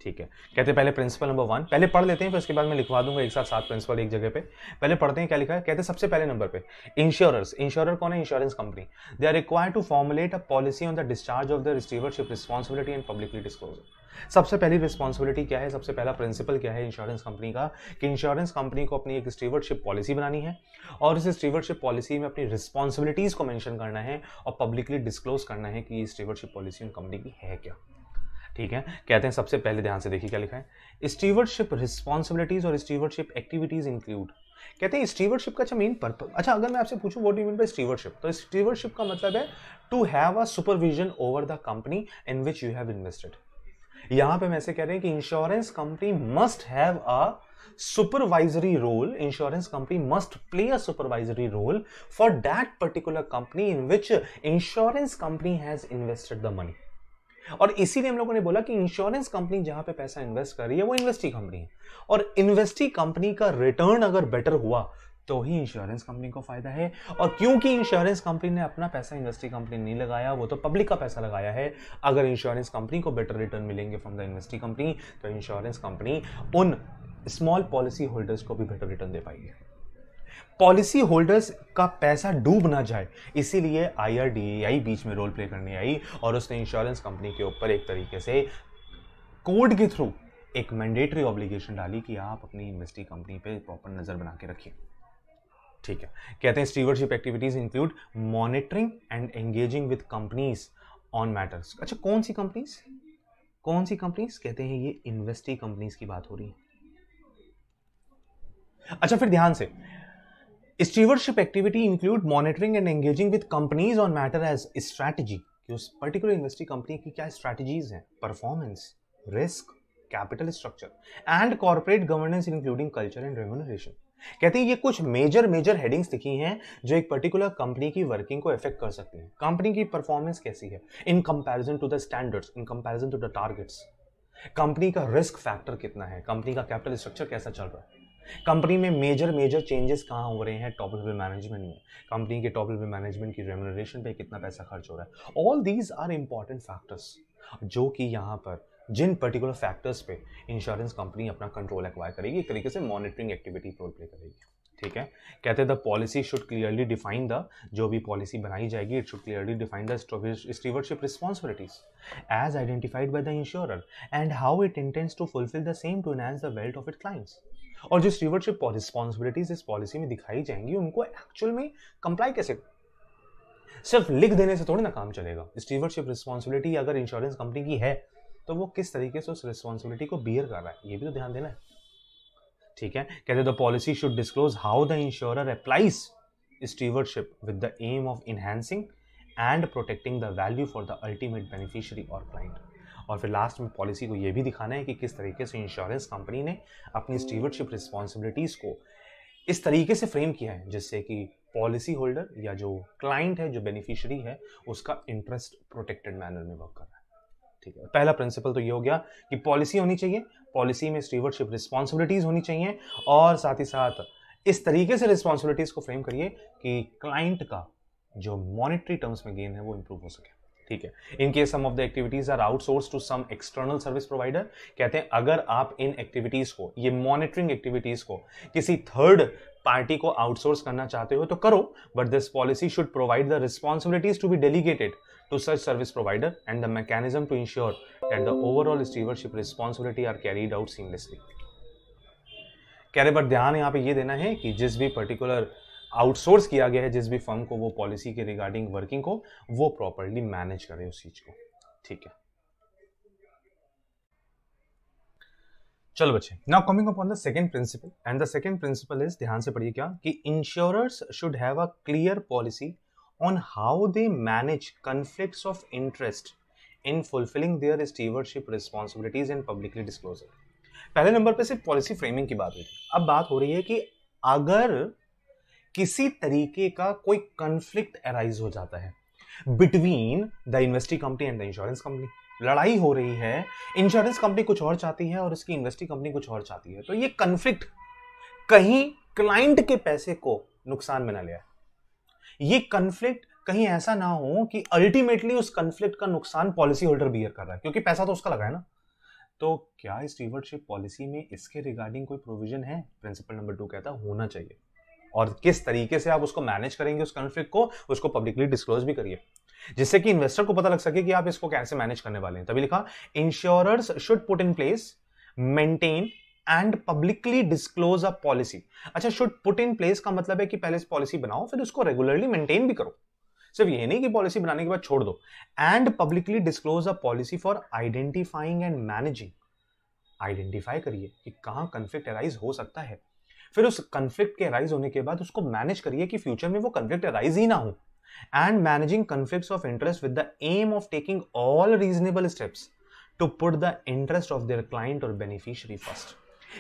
ठीक है कहते हैं पहले प्रिंसिपल नंबर वन पहले पढ़ लेते हैं फिर उसके बाद मैं लिखवा दूंगा एक साथ सात प्रिंसिपल एक जगह पे पहले पढ़ते हैं क्या लिखा है कहते हैं सबसे पहले नंबर पे इंश्योरर्स इंश्योरर कौन है insurance company they are require to formulate a policy on the discharge of the receivership responsibility and publicly disclosure सबसे पहली रिस्पॉन्सिबिलिटी क्या है सबसे पहला प्रिंसिपल क्या है इंश्योरेंस कंपनी का कि इंश्योरेंस कंपनी को अपनी एक स्टीवरशिप पॉलिसी बनानी है और इस स्टीवरशिप पॉलिसी में अपनी रिस्पॉन्सिबिलिटीज़ को मैंशन करना है और पब्लिकली डिस्क्लोज करना है कि ये स्टीवरशिप पॉलिसी उन कंपनी की है क्या ठीक है कहते हैं सबसे पहले ध्यान से देखिए क्या लिखा है स्टीवर्डशिप रिस्पॉन्सिबिलिटीज और स्टीवर्डशिप एक्टिविटीज इंक्लूड कहते हैं स्टीवर्डशिप का अच्छा मेन पर्पज अच्छा अगर मैं आपसे पूछूं what you mean by stewardship तो स्टीवर्डशिप का मतलब है to have a supervision over the company in which you have invested यहां पे मैं ऐसे कह रहे हैं कि insurance company must have a supervisory role insurance company must play a supervisory role for that particular company in which insurance company has invested the money और इसीलिए हम लोगों ने बोला कि इंश्योरेंस कंपनी जहां पे पैसा इन्वेस्ट कर रही है वो इन्वेस्टी कंपनी है और इन्वेस्टी कंपनी का रिटर्न अगर बेटर हुआ तो ही इंश्योरेंस कंपनी को फायदा है और क्योंकि इंश्योरेंस कंपनी ने अपना पैसा इन्वेस्टिंग कंपनी नहीं लगाया वो तो पब्लिक का पैसा लगाया है अगर इंश्योरेंस कंपनी को बेटर रिटर्न मिलेंगे फ्रॉम द इन्वेस्टिंग कंपनी तो इंश्योरेंस कंपनी उन स्मॉल पॉलिसी होल्डर्स को भी बेटर रिटर्न दे पाएगी पॉलिसी होल्डर्स का पैसा डूब ना जाए इसीलिए आई बीच में रोल प्ले करने आई और उसने इंश्योरेंस कंपनी के ऊपर एक तरीके से कोड के थ्रू एक मैंडेटरी ऑब्लिगेशन डाली कि आप अपनी इन्वेस्टिंग कंपनी पे प्रॉपर नज़र बना के रखिए ठीक है कहते हैं stewardship activities include monitoring and engaging with companies on matters अच्छा कौन सी कंपनीज कौन सी कंपनीज कहते हैं ये इन्वेस्टी कंपनीज की बात हो रही है अच्छा फिर ध्यान से stewardship activity include monitoring and engaging with companies on matter as strategy कि उस पर्टिकुलर इन्वेस्टिंग कंपनी की क्या स्ट्रैटेजीज हैं performance risk capital structure and corporate governance including culture and remuneration कहते हैं ये कुछ मेजर मेजर हेडिंग्स दिखी हैं जो एक पर्टिकुलर कंपनी की वर्किंग को इफेक्ट कर सकती हैं कंपनी की परफॉर्मेंस कैसी है in comparison to the standards in comparison to the targets company का रिस्क फैक्टर कितना है कंपनी का कैपिटल स्ट्रक्चर कैसा चल रहा है कंपनी में मेजर मेजर चेंजेस कहाँ हो रहे हैं टॉप लेवल मैनेजमेंट में कंपनी के टॉप लेवल मैनेजमेंट की रेमोनरेशन पे कितना पैसा खर्च हो रहा है all these are important factors जो कि यहाँ पर जिन पर्टिकुलर फैक्टर्स पे इंश्योरेंस कंपनी अपना कंट्रोल एक्वायर करेगी एक तरीके से मॉनिटरिंग एक्टिविटी रोल प्ले करेगी ठीक है कहते हैं the policy should clearly define the जो भी पॉलिसी बनाई जाएगी it should clearly define the stewardship responsibilities as identified by the insurer and how it intends to fulfil the same to enhance the wealth of it clients और जो स्टीवरशिप responsibilities इस policy में दिखाई जाएंगी उनको एक्चुअल में कंप्लाई कैसे सिर्फ लिख देने से थोड़ी ना काम चलेगा स्टीवरशिप रिस्पॉन्सिबिलिटी अगर इंश्योरेंस कंपनी की है तो वो किस तरीके से उस रिस्पॉन्सिबिलिटी को बियर कर रहा है ये भी तो ध्यान देना है ठीक है कहते the policy should disclose how the insurer applies stewardship with the aim of enhancing and protecting the value for the ultimate beneficiary और क्लाइंट और फिर लास्ट में पॉलिसी को तो ये भी दिखाना है कि किस तरीके से इंश्योरेंस कंपनी ने अपनी स्टीवरशिप रिस्पॉन्सिबिलिटीज़ को इस तरीके से फ्रेम किया है जिससे कि पॉलिसी होल्डर या जो क्लाइंट है जो बेनिफिशियरी है उसका इंटरेस्ट प्रोटेक्टेड मैनर में वर्क कर रहा है ठीक है पहला प्रिंसिपल तो ये हो गया कि पॉलिसी होनी चाहिए पॉलिसी में स्टीवरशिप रिस्पॉन्सिबिलिटीज़ होनी चाहिए और साथ ही साथ इस तरीके से रिस्पॉन्सिबिलिटीज़ को फ्रेम करिए कि क्लाइंट का जो मॉनिटरी टर्म्स में गेन है वो इम्प्रूव हो सके ठीक है in case some of the activities are outsource to some external service provider कहते हैं अगर आप इन एक्टिविटीज को ये मॉनिटरिंग एक्टिविटीज को किसी थर्ड पार्टी को आउटसोर्स करना चाहते हो तो करो but this policy should provide the responsibilities to be delegated to such service provider and the mechanism to ensure that the overall stewardship responsibility are carried out seamlessly कह रहे but ध्यान यहाँ पे ये देना है कि जिस भी पर्टिकुलर आउटसोर्स किया गया है जिस भी फर्म को वो पॉलिसी के रिगार्डिंग वर्किंग को वो प्रॉपरली मैनेज करे उस चीज को ठीक है चलो बच्चे now coming upon the second principle and the second principle is ध्यान से पढ़िए क्या कि insurers should have a clear policy on how they manage conflicts of interest in fulfilling their stewardship responsibilities and publicly disclosure पहले नंबर पे सिर्फ policy framing की बात हुई थी अब बात हो रही है कि अगर किसी तरीके का कोई कंफ्लिक्ट अराइज हो जाता है between the investing company and the insurance company लड़ाई हो रही है इंश्योरेंस कंपनी कुछ और चाहती है और इसकी इन्वेस्टिंग कंपनी कुछ और चाहती है तो ये कंफ्लिक्ट कहीं क्लाइंट के पैसे को नुकसान में ना लिया ये कंफ्लिक्ट कहीं ऐसा ना हो कि अल्टीमेटली उस कंफ्लिक्ट का नुकसान पॉलिसी होल्डर बियर कर रहा है क्योंकि पैसा तो उसका लगा है ना तो क्या स्टीवर्डशिप पॉलिसी में इसके रिगार्डिंग कोई प्रोविजन है प्रिंसिपल नंबर टू कहता होना चाहिए और किस तरीके से आप उसको मैनेज करेंगे उस कॉन्फ्लिक्ट को उसको पब्लिकली डिस्क्लोज भी करिए जिससे कि इन्वेस्टर को पता लग सके कि आप इसको कैसे मैनेज करने वाले हैं तभी लिखा insurers should put in place maintain and publicly disclose a policy अच्छा शुड पुट इन प्लेस का मतलब है कि पहले पॉलिसी बनाओ फिर उसको रेगुलरली मेंटेन भी करो सिर्फ ये नहीं कि पॉलिसी बनाने के बाद छोड़ दो and publicly disclose a policy for identifying and managing identify करिए कि कहां कॉन्फ्लिक्ट अराइज हो सकता है फिर उस कन्फ्लिक्ट के राइज होने के बाद उसको मैनेज करिए कि फ्यूचर में वो कन्फ्लिक्ट राइज ही ना हो and managing conflict of interest with the aim of taking all reasonable steps to put the interest of their client और बेनिफिशरी फर्स्ट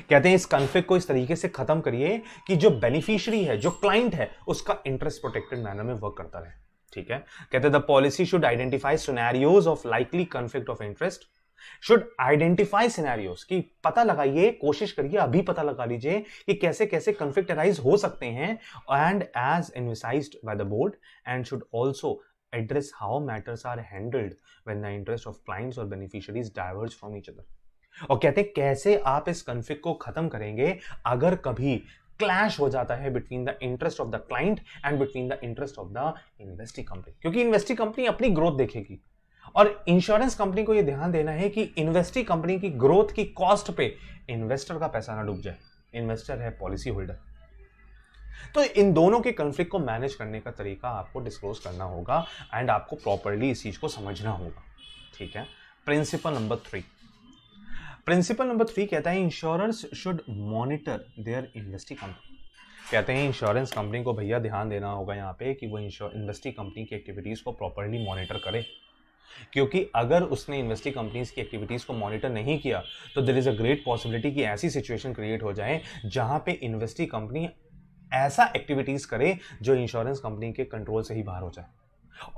कहते हैं इस कन्फ्लिक्ट को इस तरीके से खत्म करिए कि जो बेनिफिशियरी है जो क्लाइंट है उसका इंटरेस्ट प्रोटेक्टेड मैनर में वर्क करता रहे ठीक है कहते हैं the policy should identify scenarios of likely conflict of interest should identify scenarios की पता लगाइए कोशिश करिए अभी पता लगा लीजिए कि कैसे कैसे कंफ्लिक्ट अराइज हो सकते हैं and as envisaged by the board and should also address how matters are handled when the interest of clients और beneficiaries diverge from each other और कहते हैं कैसे आप इस कन्फ्लिक्ट को खत्म करेंगे अगर कभी क्लैश हो जाता है between the interest of the client and between the interest of the investing company क्योंकि इन्वेस्टिंग कंपनी अपनी ग्रोथ देखेगी और इंश्योरेंस कंपनी को यह ध्यान देना है कि इन्वेस्टी कंपनी की ग्रोथ की कॉस्ट पे इन्वेस्टर का पैसा ना डूब जाए इन्वेस्टर है पॉलिसी होल्डर तो इन दोनों के कंफ्लिक्ट को मैनेज करने का तरीका आपको डिस्क्लोज करना होगा एंड आपको प्रॉपरली इस चीज को समझना होगा ठीक है principle number three principle number three कहता है insurance should monitor their investing company कहते हैं इंश्योरेंस कंपनी को भैया ध्यान देना होगा यहाँ पे कि वो इंश्योर इन्वेस्टिंग कंपनी की एक्टिविटीज़ को प्रॉपरली मॉनिटर करे क्योंकि अगर उसने इन्वेस्टिंग कंपनीज की एक्टिविटीज़ को मॉनिटर नहीं किया तो there is a great possibility कि ऐसी सिचुएशन क्रिएट हो जाए जहां पे इन्वेस्टिंग कंपनी ऐसा एक्टिविटीज़ करे जो इंश्योरेंस कंपनी के कंट्रोल से ही बाहर हो जाए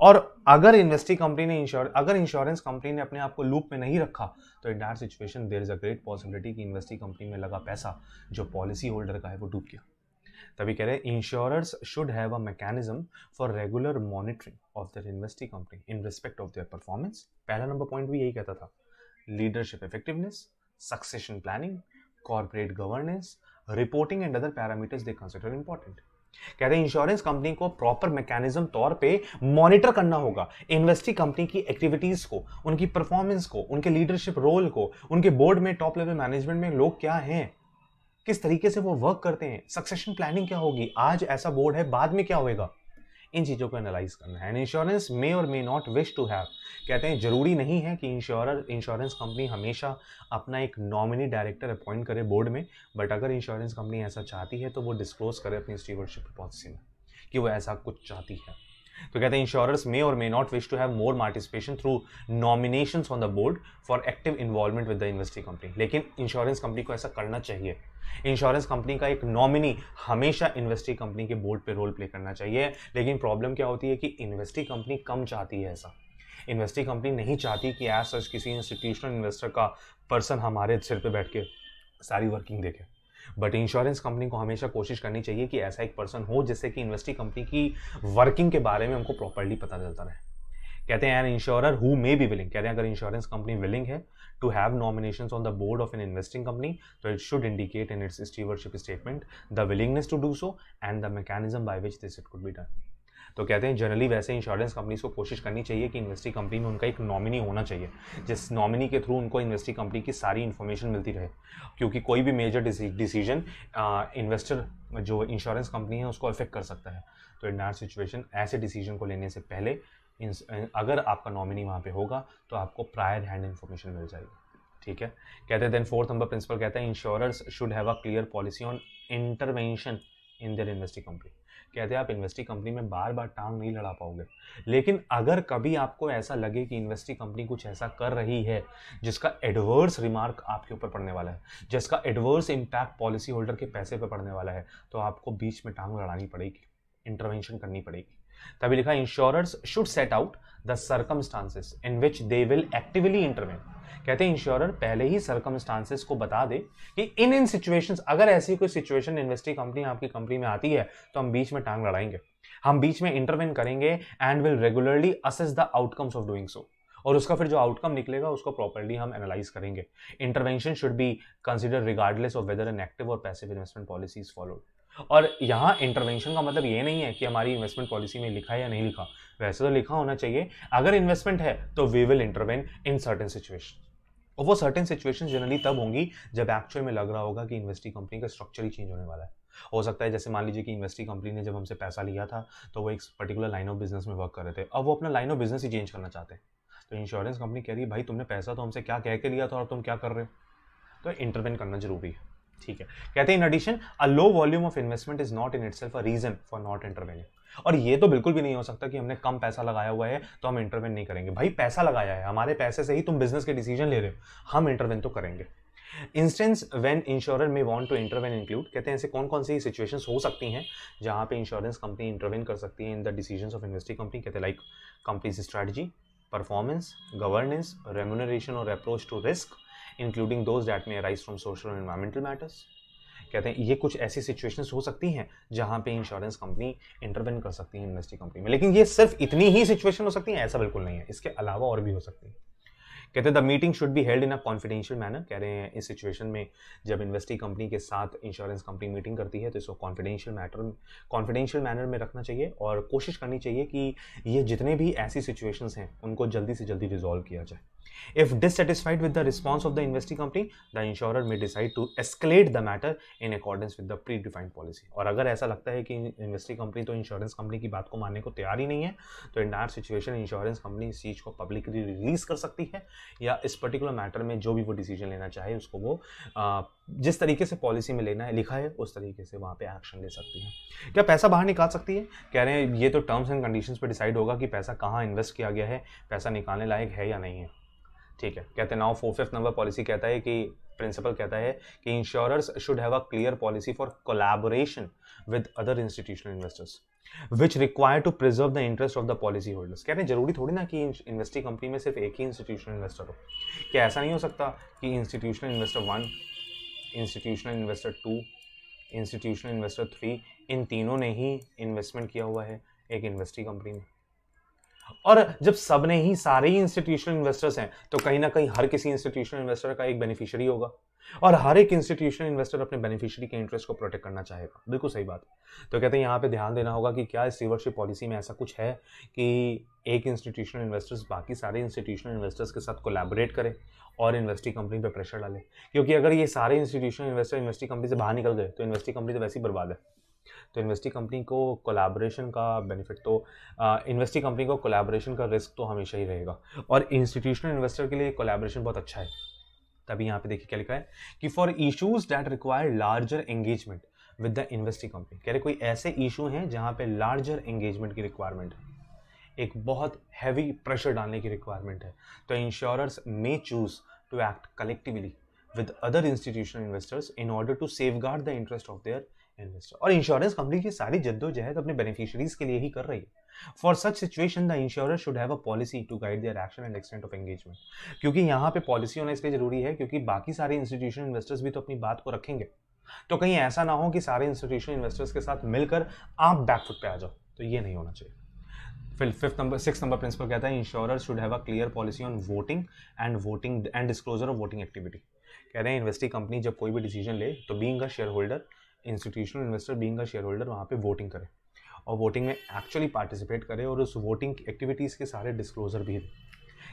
और अगर इन्वेस्टिंग कंपनी ने इंश्योर अगर इंश्योरेंस कंपनी ने अपने आप को लूप में नहीं रखा तो in dire situation there is a great possibility कि इन्वेस्टिंग कंपनी में लगा पैसा जो पॉलिसी होल्डर का है वो डूब गया तभी कह रहे हैं insurers should have a mechanism for regular monitoring of the investing company in respect of their performance पहला नंबर पॉइंट भी यही कहता था leadership effectiveness succession planning corporate governance reporting and other parameters they consider important कहते हैं insurance company को proper mechanism तौर पे मॉनिटर करना होगा इन्वेस्टिंग कंपनी की एक्टिविटीज को उनकी परफॉर्मेंस को उनके लीडरशिप रोल को उनके बोर्ड में टॉप लेवल मैनेजमेंट में लोग क्या हैं किस तरीके से वो वर्क करते हैं सक्सेशन प्लानिंग क्या होगी आज ऐसा बोर्ड है बाद में क्या होगा इन चीज़ों को एनालाइज करना है and insurance may or may not wish to have कहते हैं जरूरी नहीं है कि इंश्योरर इंश्योरेंस कंपनी हमेशा अपना एक नॉमिनी डायरेक्टर अपॉइंट करे बोर्ड में बट अगर इंश्योरेंस कंपनी ऐसा चाहती है तो वो डिस्क्लोज करे अपनी स्टीवरशिप पॉलिसी में कि वो ऐसा कुछ चाहती है तो कहते हैं insurers may or may not wish to have more participation through nomination on the board for active involvement with the investing company लेकिन इंश्योरेंस कंपनी को ऐसा करना चाहिए इंश्योरेंस कंपनी का एक नॉमिनी हमेशा इन्वेस्टिंग कंपनी के बोर्ड पर रोल प्ले करना चाहिए लेकिन प्रॉब्लम क्या होती है कि इन्वेस्टिंग कंपनी कम चाहती है ऐसा इन्वेस्टिंग कंपनी नहीं चाहती कि एज सच किसी इंस्टीट्यूशनल इन्वेस्टर का पर्सन हमारे सिर पर बैठ के सारी वर्किंग देखें बट इंश्योरेंस कंपनी को हमेशा कोशिश करनी चाहिए कि ऐसा एक पर्सन हो जिससे कि इन्वेस्टिंग कंपनी की वर्किंग के बारे में हमको प्रॉपरली पता चलता रहे कहते हैं an insurer who may be willing कहते हैं अगर इंश्योरेंस कंपनी विलिंग है to have nomination on the board of an investing company तो it should indicate in its stewardship statement the willingness to do so and the mechanism by which this it could be done तो कहते हैं generally वैसे insurance companies को कोशिश करनी चाहिए कि इन्वेस्टिंग कंपनी में उनका एक नॉमिनी होना चाहिए जिस नॉमिनी के थ्रू उनको इन्वेस्टिंग कंपनी की सारी इन्फॉर्मेशन मिलती रहे क्योंकि कोई भी मेजर डिसीजन इन्वेस्टर जो इंश्योरेंस कंपनी है उसको अफेक्ट कर सकता है तो इन आर सिचुएशन ऐसे डिसीजन को लेने से पहले अगर आपका नॉमिनी वहाँ पे होगा तो आपको प्रायर हैंड इन्फॉर्मेशन मिल जाएगी ठीक है कहते हैं देन फोर्थ नंबर प्रिंसिपल कहता है insurers should have a clear policy on intervention in the investing company कहते हैं आप इन्वेस्टिंग कंपनी में बार बार टांग नहीं लड़ा पाओगे लेकिन अगर कभी आपको ऐसा लगे कि इन्वेस्टिंग कंपनी कुछ ऐसा कर रही है जिसका एडवर्स रिमार्क आपके ऊपर पड़ने वाला है जिसका एडवर्स इम्पैक्ट पॉलिसी होल्डर के पैसे पर पड़ने वाला है तो आपको बीच में टांग लड़ानी पड़ेगी इंटरवेंशन करनी पड़ेगी तभी लिखा insurance should set out the circumstances in which they will actively intervene कहते हैं इंश्योरर पहले ही सर्कमस्टांसिस को बता दे कि इन इन सिचुएशन अगर ऐसी कोई सिचुएशन इन्वेस्टिंग कंपनी आपकी कंपनी में आती है तो हम बीच में टांग लड़ाएंगे हम बीच में इंटरवेन करेंगे and will regularly assess the outcomes of doing so और उसका फिर जो आउटकम निकलेगा उसको प्रॉपरली हम एनालाइज करेंगे intervention should be consider regardless of whether an active or passive investment policy is followed और यहाँ इंटरवेंशन का मतलब ये नहीं है कि हमारी इन्वेस्टमेंट पॉलिसी में लिखा है या नहीं लिखा वैसे तो लिखा होना चाहिए अगर इन्वेस्टमेंट है तो we will intervene in certain situation और वो सर्टेन सिचुएशन जनरली तब होंगी जब एक्चुअल में लग रहा होगा कि इन्वेस्टिंग कंपनी का स्ट्रक्चर ही चेंज होने वाला है हो सकता है जैसे मान लीजिए कि इन्वेस्टिंग कंपनी ने जब हमसे पैसा लिया था तो वो एक पर्टिकुलर लाइन ऑफ बिजनेस में वर्क कर रहे थे अब वो अपना लाइन ऑफ बिजनेस ही चेंज करना चाहते हैं तो इंश्योरेंस कंपनी कह रही है भाई तुमने पैसा तो हमसे क्या कह के लिया था और तुम क्या कर रहे हो तो इंटरवेन करना जरूरी है ठीक है कहते हैं in addition a low volume of investment is not in itself a reason for not intervening और ये तो बिल्कुल भी नहीं हो सकता कि हमने कम पैसा लगाया हुआ है तो हम इंटरवेंट नहीं करेंगे भाई पैसा लगाया है हमारे पैसे से ही तुम बिजनेस के डिसीजन ले रहे हो हम इंटरवेंट तो करेंगे instance when insurer may want to intervene include कहते हैं ऐसे कौन कौन सी सिचुएशंस हो सकती हैं जहां पे इंश्योरेंस कंपनी इंटरवेंट कर सकती है in the decision of investing company कहते हैं like companies strategy performance governance remuneration or approach to risk including those that may arise from social and environmental matters कहते हैं ये कुछ ऐसी सिचुएशंस हो सकती हैं जहाँ पे इंश्योरेंस कंपनी इंटरवेन कर सकती है इन्वेस्टिंग कंपनी में लेकिन ये सिर्फ इतनी ही सिचुएशन हो सकती है ऐसा बिल्कुल नहीं है इसके अलावा और भी हो सकती है कहते हैं the meeting should be held in a confidential manner कह रहे हैं इस सिचुएशन में जब इन्वेस्टिंग कंपनी के साथ इंश्योरेंस कंपनी मीटिंग करती है तो इसको कॉन्फिडेंशियल मैटर कॉन्फिडेंशियल मैनर में रखना चाहिए और कोशिश करनी चाहिए कि ये जितने भी ऐसी सिचुएशंस हैं उनको जल्दी से जल्दी रिजॉल्व किया जाए If dissatisfied with the response of the investing company, the insurer may decide to escalate the matter in accordance with the predefined policy. और अगर ऐसा लगता है कि इन्वेस्टिंग कंपनी तो इंश्योरेंस कंपनी की बात को मानने को तैयार ही नहीं है तो एंटायर सिचुएशन इंश्योरेंस कंपनी इस चीज़ को पब्लिकली रिलीज कर सकती है या इस पर्टिकुलर मैटर में जो भी वो डिसीजन लेना चाहे उसको वो आ, जिस तरीके से पॉलिसी में लेना है लिखा है उस तरीके से वहाँ पे एक्शन ले सकती है क्या पैसा बाहर निकाल सकती है कह रहे हैं ये तो टर्म्स एंड कंडीशंस पे डिसाइड होगा कि पैसा कहाँ इन्वेस्ट किया गया है पैसा निकालने लायक है या नहीं है ठीक है कहते हैं now four fifth number policy कहता है कि प्रिंसिपल कहता है कि insurers should have a clear policy for collaboration with other institutional investors which require to preserve the interest of the policyholders कहते हैं जरूरी थोड़ी ना कि इन्वेस्टिंग कंपनी में सिर्फ एक ही इंस्टीट्यूशनल इन्वेस्टर हो क्या ऐसा नहीं हो सकता कि institutional investor one institutional investor two institutional investor three इन तीनों ने ही इन्वेस्टमेंट किया हुआ है एक इन्वेस्टिंग कंपनी में और जब सबने ही सारे ही इंस्टीट्यूशनल इन्वेस्टर्स हैं तो कहीं ना कहीं हर किसी इंस्टीट्यूशनल इन्वेस्टर का एक बेनिफिशियरी होगा और हर एक इंस्टीट्यूशनल इन्वेस्टर अपने बेनिफिशियरी के इंटरेस्ट को प्रोटेक्ट करना चाहेगा बिल्कुल सही बात है तो कहते हैं यहाँ पे ध्यान देना होगा कि क्या सीवरशिप पॉलिसी में ऐसा कुछ है कि एक इंस्टीट्यूशनल इन्वेस्टर्स बाकी सारे इंस्टीट्यूशनल इन्वेस्टर्स के साथ कोलैबोरेट करें और इन्वेस्टिंग कंपनी पर प्रेशर डालें क्योंकि अगर ये सारे इंस्टीट्यूशनल इन्वेस्टर इन्वेस्टिंग कंपनी से बाहर निकल गए तो इन्वेस्टिंग कंपनी तो वैसे ही बर्बाद है तो इन्वेस्टिंग कंपनी को कोलाब्रेशन का बेनिफिट तो इन्वेस्टिंग कंपनी को कोलाब्रेशन का रिस्क तो हमेशा ही रहेगा और इंस्टीट्यूशनल इन्वेस्टर के लिए कोलाब्रेशन बहुत अच्छा है तभी यहाँ पे देखिए क्या लिखा है कि for issues that require larger engagement with the investing company कह रहे कोई ऐसे इशू हैं जहाँ पे लार्जर एंगेजमेंट की रिक्वायरमेंट है एक बहुत हैवी प्रेशर डालने की रिक्वायरमेंट है तो insurers may choose to act collectively with other institutional investors in order to safeguard the interest of their investor और इंश्योरेंस कंपनी की सारी जद्दोजहद अपने बेनिफिशियरीज के लिए ही कर रही है for such situation the insure should have a policy to guide their action and extent of engagement क्योंकि यहाँ पे पॉलिसी होना इसलिए जरूरी है क्योंकि बाकी सारे इंस्टीट्यूशन इन्वेस्टर्स भी तो अपनी बात को रखेंगे तो कहीं ऐसा ना हो कि सारे इंस्टीट्यूशन इन्वेस्टर्स के साथ मिलकर आप बैकफुट पे आ जाओ तो ये नहीं होना चाहिए फिर fifth number six number principle कहता है insure should have a clear policy on voting and voting and disclosure of voting activity कह रहे हैं इन्वेस्टिंग कंपनी जब कोई भी डिसीजन ले तो being a shareholder institutional investor being का शेयर होल्डर वहाँ पर वोटिंग करें और वोटिंग में एक्चुअली पार्टिसिपेट करें और उस वोटिंग एक्टिविटीज़ के सारे डिस्क्लोजर भी दें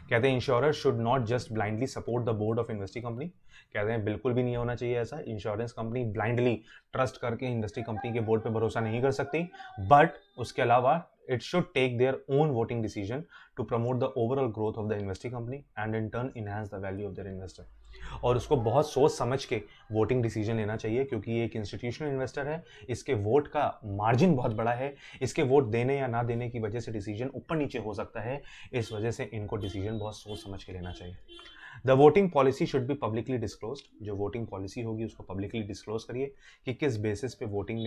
कहते हैं insurer should not just blindly support the board of industry company कहते हैं बिल्कुल भी नहीं होना चाहिए ऐसा इंश्योरेंस कंपनी ब्लाइंडली ट्रस्ट करके इंडस्ट्री कंपनी के बोर्ड पर भरोसा नहीं कर सकती बट उसके अलावा it should take their own voting decision to promote the overall growth of the industry company and in turn enhance the value of their investor और उसको बहुत सोच समझ के वोटिंग डिसीजन लेना चाहिए क्योंकि ये एक इंस्टीट्यूशनल इन्वेस्टर है इसके वोट का मार्जिन बहुत बड़ा है इसके वोट देने या ना देने की वजह से डिसीजन ऊपर नीचे हो सकता है इस वजह से इनको डिसीजन बहुत सोच समझ के लेना चाहिए the voting policy should be publicly disclose जो वोटिंग पॉलिसी होगी उसको पब्लिकली डिस्क्लोज करिए कि किस बेसिस पे वोटिंग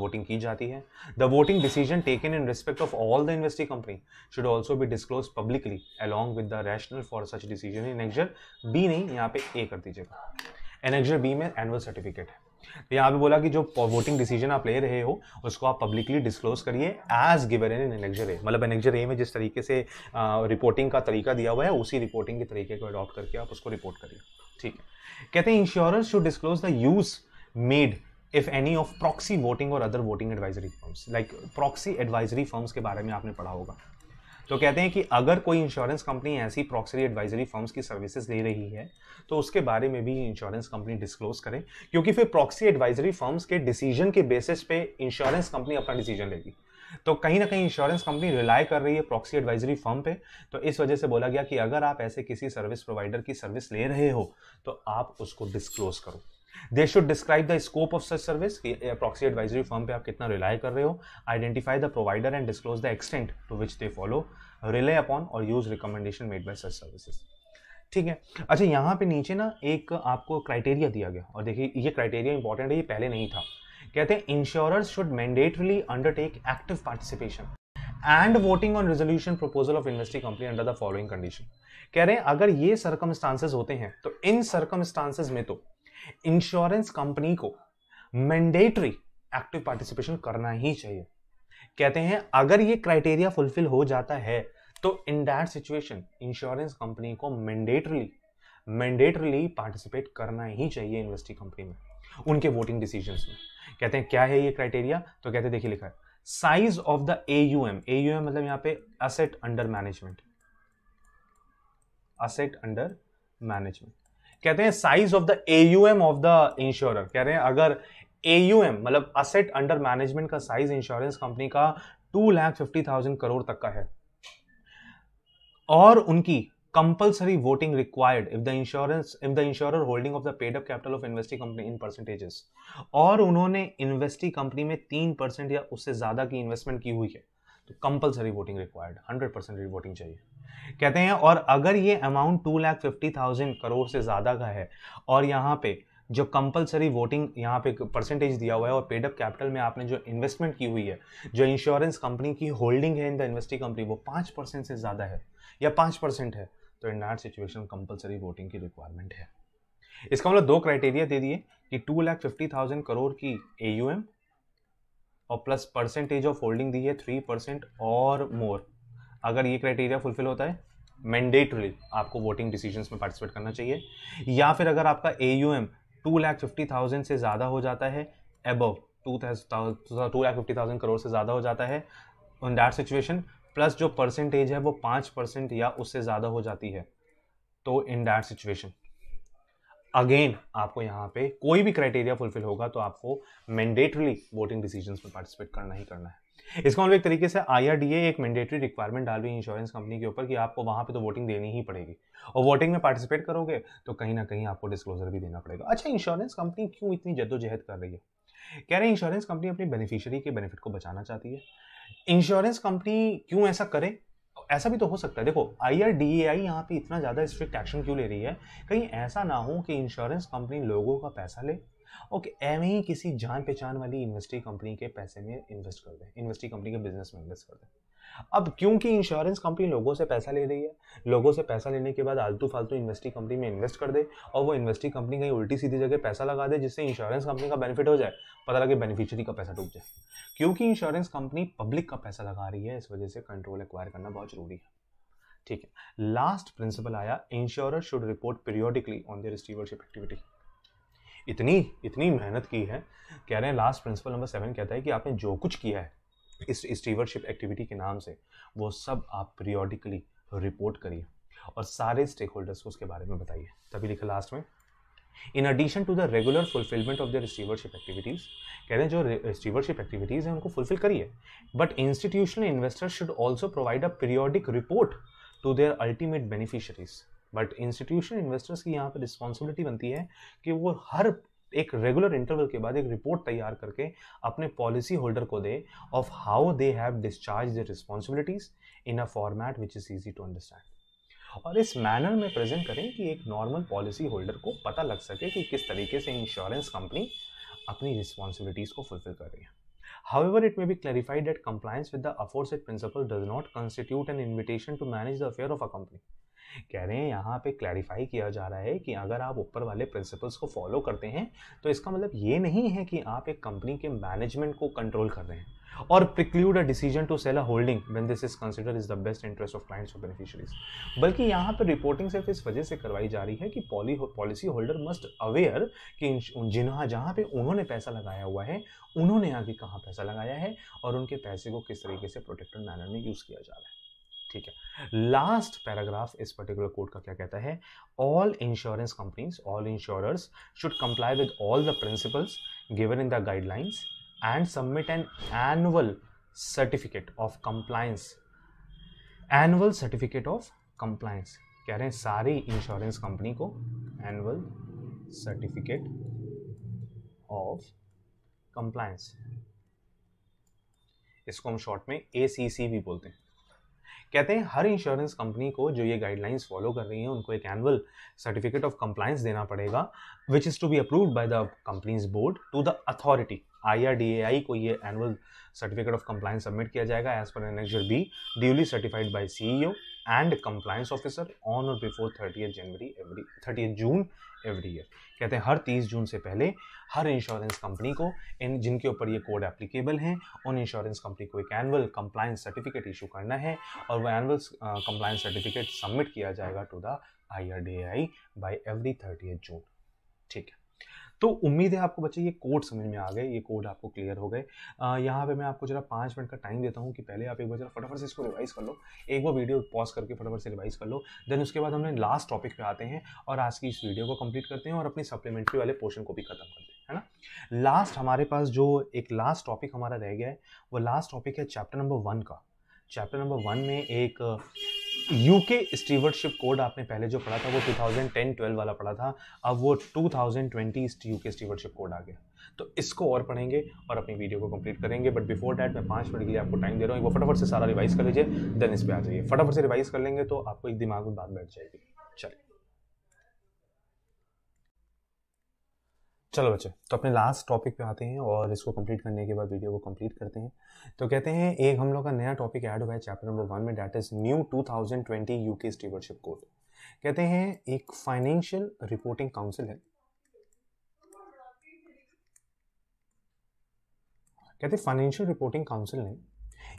वोटिंग की जाती है the voting decision taken in respect of all the investing company should also भी disclose publicly along with the rationale for such decision in annexure B नहीं यहाँ पे ए कर दीजिएगा एक्जर बी में एनुअल सर्टिफिकेट है तो यहाँ पे बोला कि जो वोटिंग डिसीजन आप ले रहे हो उसको आप पब्लिकली डिस्क्लोज करिए as given in annexure A मतलब एनेक्जर ए में जिस तरीके से रिपोर्टिंग का तरीका दिया हुआ है उसी रिपोर्टिंग के तरीके को अडॉप्ट करके आप उसको रिपोर्ट करिए ठीक है कहते हैं insurance should disclose the use made if any of proxy voting or other voting advisory firms like proxy advisory firms के बारे में आपने पढ़ा होगा तो कहते हैं कि अगर कोई इंश्योरेंस कंपनी ऐसी प्रॉक्सरी एडवाइजरी फर्म्स की सर्विसेज ले रही है तो उसके बारे में भी इंश्योरेंस कंपनी डिस्क्लोज करें क्योंकि फिर प्रॉक्सी एडवाइजरी फर्म्स के डिसीजन के बेसिस पे इंश्योरेंस कंपनी अपना डिसीजन लेगी तो कहीं ना कहीं इंश्योरेंस कंपनी रिलाई कर रही है प्रॉक्सी एडवाइजरी फर्म पे तो इस वजह से बोला गया कि अगर आप ऐसे किसी सर्विस प्रोवाइडर की सर्विस ले रहे हो तो आप उसको डिस्क्लोज करो they should describe the scope of such service कि प्रॉक्सी एडवाइजरी फर्म पे आप कितना रिलाई कर रहे हो identify the provider and disclose the extent to which they follow rely upon or use recommendation made by such services ठीक है अच्छा यहाँ पे नीचे ना एक आपको क्राइटेरिया दिया गया और देखिए ये क्राइटेरिया इंपॉर्टेंट है ये पहले नहीं था कहते हैं insurers should mandatorily undertake active participation and voting on resolution proposal of investing company under the following condition कह रहे हैं अगर ये सर्कमस्टांसेस होते हैं तो इन सर्कमस्टांसेस में तो इंश्योरेंस कंपनी को मैंडेटरी एक्टिव पार्टिसिपेशन करना ही चाहिए कहते हैं अगर ये क्राइटेरिया फुलफिल हो जाता है तो in that situation insurance company को मैंडेटरली मैंडेटरली पार्टिसिपेट करना ही चाहिए इन्वेस्टिंग कंपनी में उनके वोटिंग डिसीजन में कहते हैं क्या है ये क्राइटेरिया तो कहते हैं देखिए लिखा है size of the AUM AUM मतलब यहां पे asset under management asset under management कहते हैं size of the AUM of the insurer कह रहे हैं अगर एयूएम मतलब असेट अंडर मैनेजमेंट का साइज इंश्योरेंस कंपनी का two lakh fifty thousand crore तक का है और उनकी compulsory voting required if the insurance if the insurer holding of the paid up capital of investing company in percentages और उन्होंने इन्वेस्टिंग कंपनी में तीन परसेंट या उससे ज्यादा की इन्वेस्टमेंट की हुई है तो compulsory voting required hundred percent voting चाहिए कहते हैं और अगर ये amount two lakh fifty thousand crore से ज़्यादा का है और यहाँ पे जो कंपलसरी वोटिंग यहाँ पे परसेंटेज दिया हुआ है और पेडअप कैपिटल में आपने जो इन्वेस्टमेंट की हुई है जो इंश्योरेंस कंपनी की होल्डिंग है इन द इन्वेस्टिंग कंपनी वो पाँच परसेंट से ज़्यादा है या पाँच परसेंट है तो in that situation compulsory voting की रिक्वायरमेंट है इसका मतलब दो क्राइटेरिया दे दिए कि two lakh fifty thousand crore की ए और प्लस परसेंटेज ऑफ होल्डिंग दी है थ्री परसेंट और मोर अगर ये क्राइटेरिया फुलफिल होता है मैंडेटरी आपको वोटिंग डिसीजन में पार्टिसिपेट करना चाहिए या फिर अगर आपका A U M two lakh fifty thousand से ज़्यादा हो जाता है above two two lakh fifty thousand crore से ज़्यादा हो जाता है इन डैट सिचुएशन प्लस जो परसेंटेज है वो पाँच परसेंट या उससे ज़्यादा हो जाती है तो इन डैट सिचुएशन अगेन आपको यहाँ पे कोई भी क्राइटेरिया फुलफिल होगा तो आपको मैंडेटरी वोटिंग डिसीजन में पार्टिसिपेट करना ही करना है इसका मतलब एक तरीके से आई एक मैंडेटरी रिक्वायरमेंट डाल रही है इंश्योरेंस कंपनी के ऊपर कि आपको वहाँ पे तो वोटिंग देनी ही पड़ेगी और वोटिंग में पार्टिसिपेट करोगे तो कहीं ना कहीं आपको डिस्क्लोजर भी देना पड़ेगा अच्छा इंश्योरेंस कंपनी क्यों इतनी जद्दोजहद कर रही है कह रहे हैं इंश्योरेंस कंपनी अपनी बेनिफिशियरी के बेनिफिट को बचाना चाहती है इंश्योरेंस कंपनी क्यों ऐसा करे ऐसा भी तो हो सकता है देखो आई आर डी ए आई यहाँ पर इतना ज़्यादा स्ट्रिक्ट एक्शन क्यों ले रही है कहीं ऐसा ना हो कि इंश्योरेंस कंपनी लोगों का पैसा ले ओके एम ही किसी जान पहचान वाली इन्वेस्टिंग कंपनी के पैसे में इन्वेस्ट कर दें इन्वेस्टिंग कंपनी के बिजनेस में इन्वेस्ट कर दें अब क्योंकि इंश्योरेंस कंपनी लोगों से पैसा ले रही है लोगों से पैसा लेने के बाद आलतू फालतू इन्वेस्टिंग कंपनी में इन्वेस्ट कर दे और वो इन्वेस्टिंग कंपनी कहीं उल्टी सीधी जगह पैसा लगा दे जिससे इंश्योरेंस कंपनी का बेनिफिट हो जाए पता लगे बेनिफिशरी का पैसा डूब जाए क्योंकि इंश्योरेंस कंपनी पब्लिक का पैसा लगा रही है इस वजह से कंट्रोल एक्वायर करना बहुत जरूरी है ठीक है लास्ट प्रिंसिपल आया insurer should report periodically on their stewardship activity इतनी इतनी मेहनत की है कह रहे हैं लास्ट प्रिंसिपल नंबर सेवन कहता है कि आपने जो कुछ किया है इस स्टीवरशिप एक्टिविटी के नाम से वो सब आप पीरियोडिकली रिपोर्ट करिए और सारे स्टेक होल्डर्स को उसके बारे में बताइए तभी लिखा लास्ट में in addition to the regular fulfilment of the stewardship activities कह रहे हैं जो स्टीवरशिप एक्टिविटीज़ हैं उनको फुलफिल करिए but institutional investor should also provide a periodic report to their ultimate beneficiaries but institution investors की यहाँ पर रिस्पॉन्सिबिलिटी बनती है कि वो हर एक रेगुलर इंटरवल के बाद एक रिपोर्ट तैयार करके अपने पॉलिसी होल्डर को दे of how they have discharge the responsibilities in a format which is easy to understand और इस मैनर में प्रेजेंट करें कि एक नॉर्मल पॉलिसी होल्डर को पता लग सके कि किस तरीके से इंश्योरेंस कंपनी अपनी रिस्पॉन्सिबिलिटीज़ को फुलफिल कर रही है However, it may be clarified that compliance with the aforesaid principle does not constitute an invitation to manage the affair of a company. कह रहे हैं यहाँ पे क्लैरिफाई किया जा रहा है कि अगर आप ऊपर वाले प्रिंसिपल्स को फॉलो करते हैं तो इसका मतलब ये नहीं है कि आप एक कंपनी के मैनेजमेंट को कंट्रोल कर रहे हैं और preclude a decision to sell a holding when this is consider is the best interest of clients और बेनिफिशरीज बल्कि यहाँ पर रिपोर्टिंग सिर्फ इस वजह से करवाई जा रही है कि पॉलिसी होल्डर मस्ट अवेयर कि जिन्हा जहाँ पे उन्होंने पैसा लगाया हुआ है उन्होंने आगे कहाँ पैसा लगाया है और उनके पैसे को किस तरीके से प्रोटेक्टेड मैनर में यूज़ किया जा रहा है ठीक है लास्ट पैराग्राफ इस पर्टिकुलर कोड का क्या कहता है all insurance companies all insurers should comply with all the principles given in the guidelines and submit an annual certificate of compliance annual certificate of compliance कह रहे हैं सारी इंश्योरेंस कंपनी को एनुअल सर्टिफिकेट ऑफ कंप्लायंस इसको हम short में ए भी बोलते हैं कहते हैं हर इंश्योरेंस कंपनी को जो ये गाइडलाइंस फॉलो कर रही है उनको एक एनुअल सर्टिफिकेट ऑफ कंप्लायंस देना पड़ेगा which is to be approved by the companies board to the authority I को ये annual certificate of compliance submit किया जाएगा as per annexure B duly certified by C and compliance officer on or before thirty January every thirty June every year कहते हैं हर तीस जून से पहले हर insurance company को इन जिनके ऊपर ये कोड एप्लीकेबल हैं उन इंश्योरेंस कंपनी को एक एनुअल कंप्लायंस सर्टिफिकेट इशू करना है और वह एनुअल कंप्लायंस सर्टिफिकेट सबमिट किया जाएगा to the I R D I by every thirty June ठीक है तो उम्मीद है आपको बच्चे ये कोड समझ में आ गए ये कोड आपको क्लियर हो गए यहाँ पे मैं आपको जरा पाँच मिनट का टाइम देता हूँ कि पहले आप एक बार जरा फटाफट से इसको रिवाइज कर लो एक बार वीडियो पॉज करके फटाफट से रिवाइज कर लो देन उसके बाद हमने लास्ट टॉपिक पे आते हैं और आज की इस वीडियो को कंप्लीट करते हैं और अपनी सप्लीमेंट्री वाले पोर्शन को भी खत्म करते हैं है ना लास्ट हमारे पास जो एक लास्ट टॉपिक हमारा रह गया है वो लास्ट टॉपिक है चैप्टर नंबर वन का चैप्टर नंबर वन में एक यूके स्टीवर्डशिप कोड आपने पहले जो पढ़ा था वो 2010-12 वाला पढ़ा था अब वो 2020 यूके स्टीवर्डशिप कोड आ गया तो इसको और पढ़ेंगे और अपनी वीडियो को कंप्लीट करेंगे बट बिफोर डैट मैं पाँच मिनट के लिए आपको टाइम दे रहा हूँ वो फटाफट से सारा रिवाइज कर लीजिए देन इस पर आ जाइए फटाफट से रिवाइज कर लेंगे तो आपको एक दिमाग में बात बैठ जाएगी चलिए चलो बच्चे तो अपने लास्ट टॉपिक पे आते हैं और इसको कंप्लीट करने के बाद वीडियो को कंप्लीट करते हैं तो कहते हैं एक हम लोग का नया टॉपिक ऐड हुआ है चैप्टर नंबर वन में that is new 2020 thousand twenty U K stewardship code कहते हैं एक फाइनेंशियल रिपोर्टिंग काउंसिल है कहते हैं फाइनेंशियल रिपोर्टिंग काउंसिल ने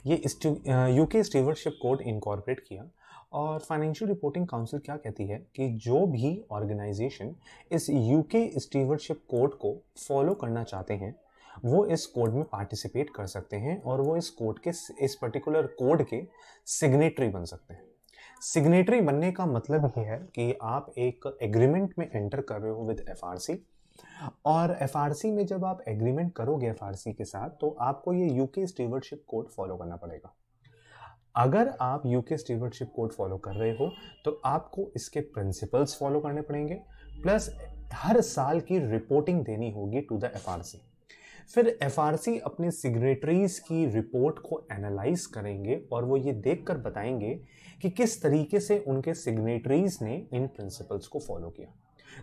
ये यूके स्टीवरशिप कोड इनकॉर्पोरेट किया और फाइनेंशियल रिपोर्टिंग काउंसिल क्या कहती है कि जो भी ऑर्गेनाइजेशन इस यूके स्टीवरशिप कोड को फॉलो करना चाहते हैं वो इस कोड में पार्टिसिपेट कर सकते हैं और वो इस कोड के इस पर्टिकुलर कोड के सिग्नेटरी बन सकते हैं सिग्नेटरी बनने का मतलब ये है कि आप एक एग्रीमेंट में एंटर कर रहे हो विद एफ और एफ में जब आप एग्रीमेंट करोगे एफ के साथ तो आपको ये यूके स्टीवरशिप कोड फॉलो करना पड़ेगा अगर आप यूके स्टीवरशिप कोड फॉलो कर रहे हो तो आपको इसके प्रिंसिपल्स फॉलो करने पड़ेंगे प्लस हर साल की रिपोर्टिंग देनी होगी टू द एफ फिर एफ अपने सिग्नेटरीज की रिपोर्ट को एनालाइज करेंगे और वो ये देख कर बताएंगे कि किस तरीके से उनके सिग्नेटरीज ने इन प्रिंसिपल्स को फॉलो किया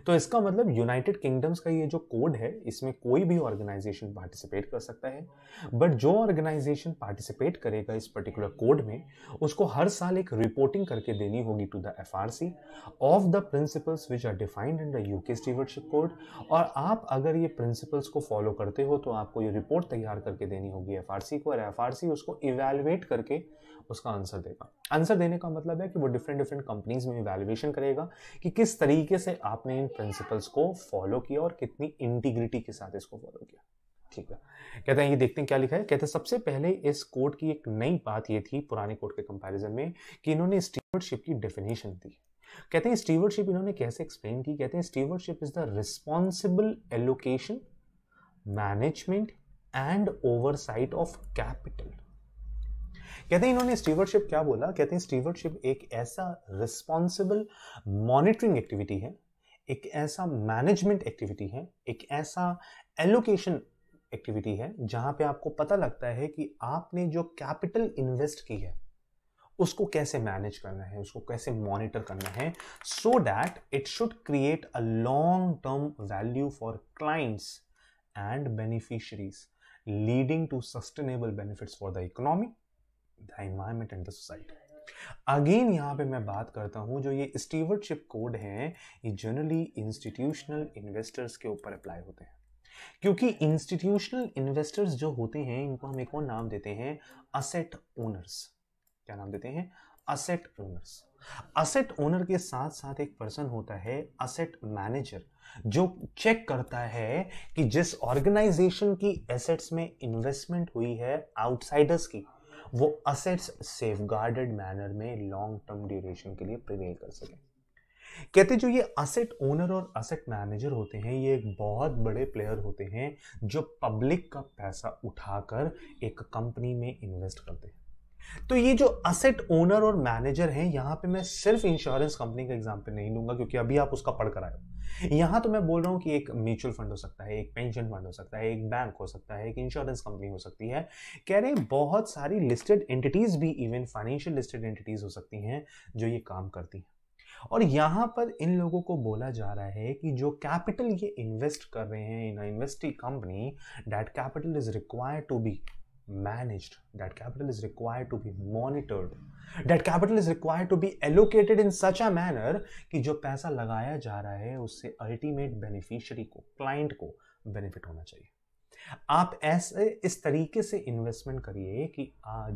तो इसका मतलब यूनाइटेड किंगडम्स का ये जो कोड है इसमें कोई भी ऑर्गेनाइजेशन पार्टिसिपेट कर सकता है बट जो ऑर्गेनाइजेशन पार्टिसिपेट करेगा इस पर्टिकुलर कोड में उसको हर साल एक रिपोर्टिंग करके देनी होगी to the F of the principles which are defined in the U K stewardship code और आप अगर ये प्रिंसिपल्स को फॉलो करते हो तो आपको ये रिपोर्ट तैयार करके देनी होगी एफ को और एफ उसको इवेलुएट करके उसका आंसर देगा आंसर देने का मतलब है कि वो डिफरेंट डिफरेंट कंपनीज में वैल्यूएशन करेगा कि किस तरीके से आपने इन प्रिंसिपल्स को फॉलो किया और कितनी इंटीग्रिटी के साथ इसको फॉलो किया ठीक है कहते हैं ये देखते हैं क्या लिखा है कहते हैं सबसे पहले इस कोड की एक नई बात ये थी पुराने कोड के कंपैरिजन में कि इन्होंने स्टीवर्डशिप की डेफिनेशन दी कहते हैं स्टीवर्डशिप इन्होंने कैसे एक्सप्लेन की कहते हैं stewardship is the responsible allocation management and oversight of capital कहते हैं इन्होंने स्टीवरशिप क्या बोला कहते हैं स्टीवरशिप एक ऐसा रिस्पॉन्सिबल मॉनिटरिंग एक्टिविटी है एक ऐसा मैनेजमेंट एक्टिविटी है एक ऐसा एलोकेशन एक्टिविटी है जहां पे आपको पता लगता है कि आपने जो कैपिटल इन्वेस्ट की है उसको कैसे मैनेज करना है उसको कैसे मॉनिटर करना है so that it should create a long term value for clients and beneficiaries leading to sustainable benefits for the economy the environment and the society again यहाँ पे मैं बात करता हूँ जो ये स्टीवरशिप कोड हैं ये जनरली इंस्टीट्यूशनल इन्वेस्टर्स के ऊपर अप्लाई होते हैं क्योंकि इंस्टीट्यूशनल इन्वेस्टर्स जो होते हैं इनको हम एक और नाम देते हैं असेट ओनर्स क्या नाम देते हैं असेट ओनर्स असेट ओनर के साथ साथ एक पर्सन होता है असेट मैनेजर जो चेक करता है कि जिस ऑर्गेनाइजेशन की एसेट्स में इन्वेस्टमेंट हुई है आउटसाइडर्स की वो असेट्स सेफ गार्डेड मैनर में लॉन्ग टर्म ड्यूरेशन के लिए प्रिवेल कर सके कहते जो ये असेट ओनर और असेट मैनेजर होते हैं ये एक बहुत बड़े प्लेयर होते हैं जो पब्लिक का पैसा उठाकर एक कंपनी में इन्वेस्ट करते हैं तो ये जो असेट ओनर और मैनेजर हैं यहां पे मैं सिर्फ इंश्योरेंस कंपनी का एग्जाम्पल नहीं लूंगा क्योंकि अभी आप उसका पढ़ कर आए यहां तो मैं बोल रहा हूँ कि एक म्यूचुअल फंड हो सकता है एक पेंशन फंड हो सकता है एक बैंक हो सकता है एक इंश्योरेंस कंपनी हो सकती है कह रहे बहुत सारी लिस्टेड एंटिटीज़ भी इवन फाइनेंशियल लिस्टेड एंटिटीज़ हो सकती हैं जो ये काम करती हैं और यहां पर इन लोगों को बोला जा रहा है कि जो कैपिटल ये इन्वेस्ट कर रहे हैं in investing company that capital is required to be managed that capital is required to be monitored that capital is required to be allocated in such a manner ki jo paisa lagaya ja raha hai usse ultimate beneficiary ko client ko benefit hona chahiye आप ऐसे इस तरीके से investment करिए कि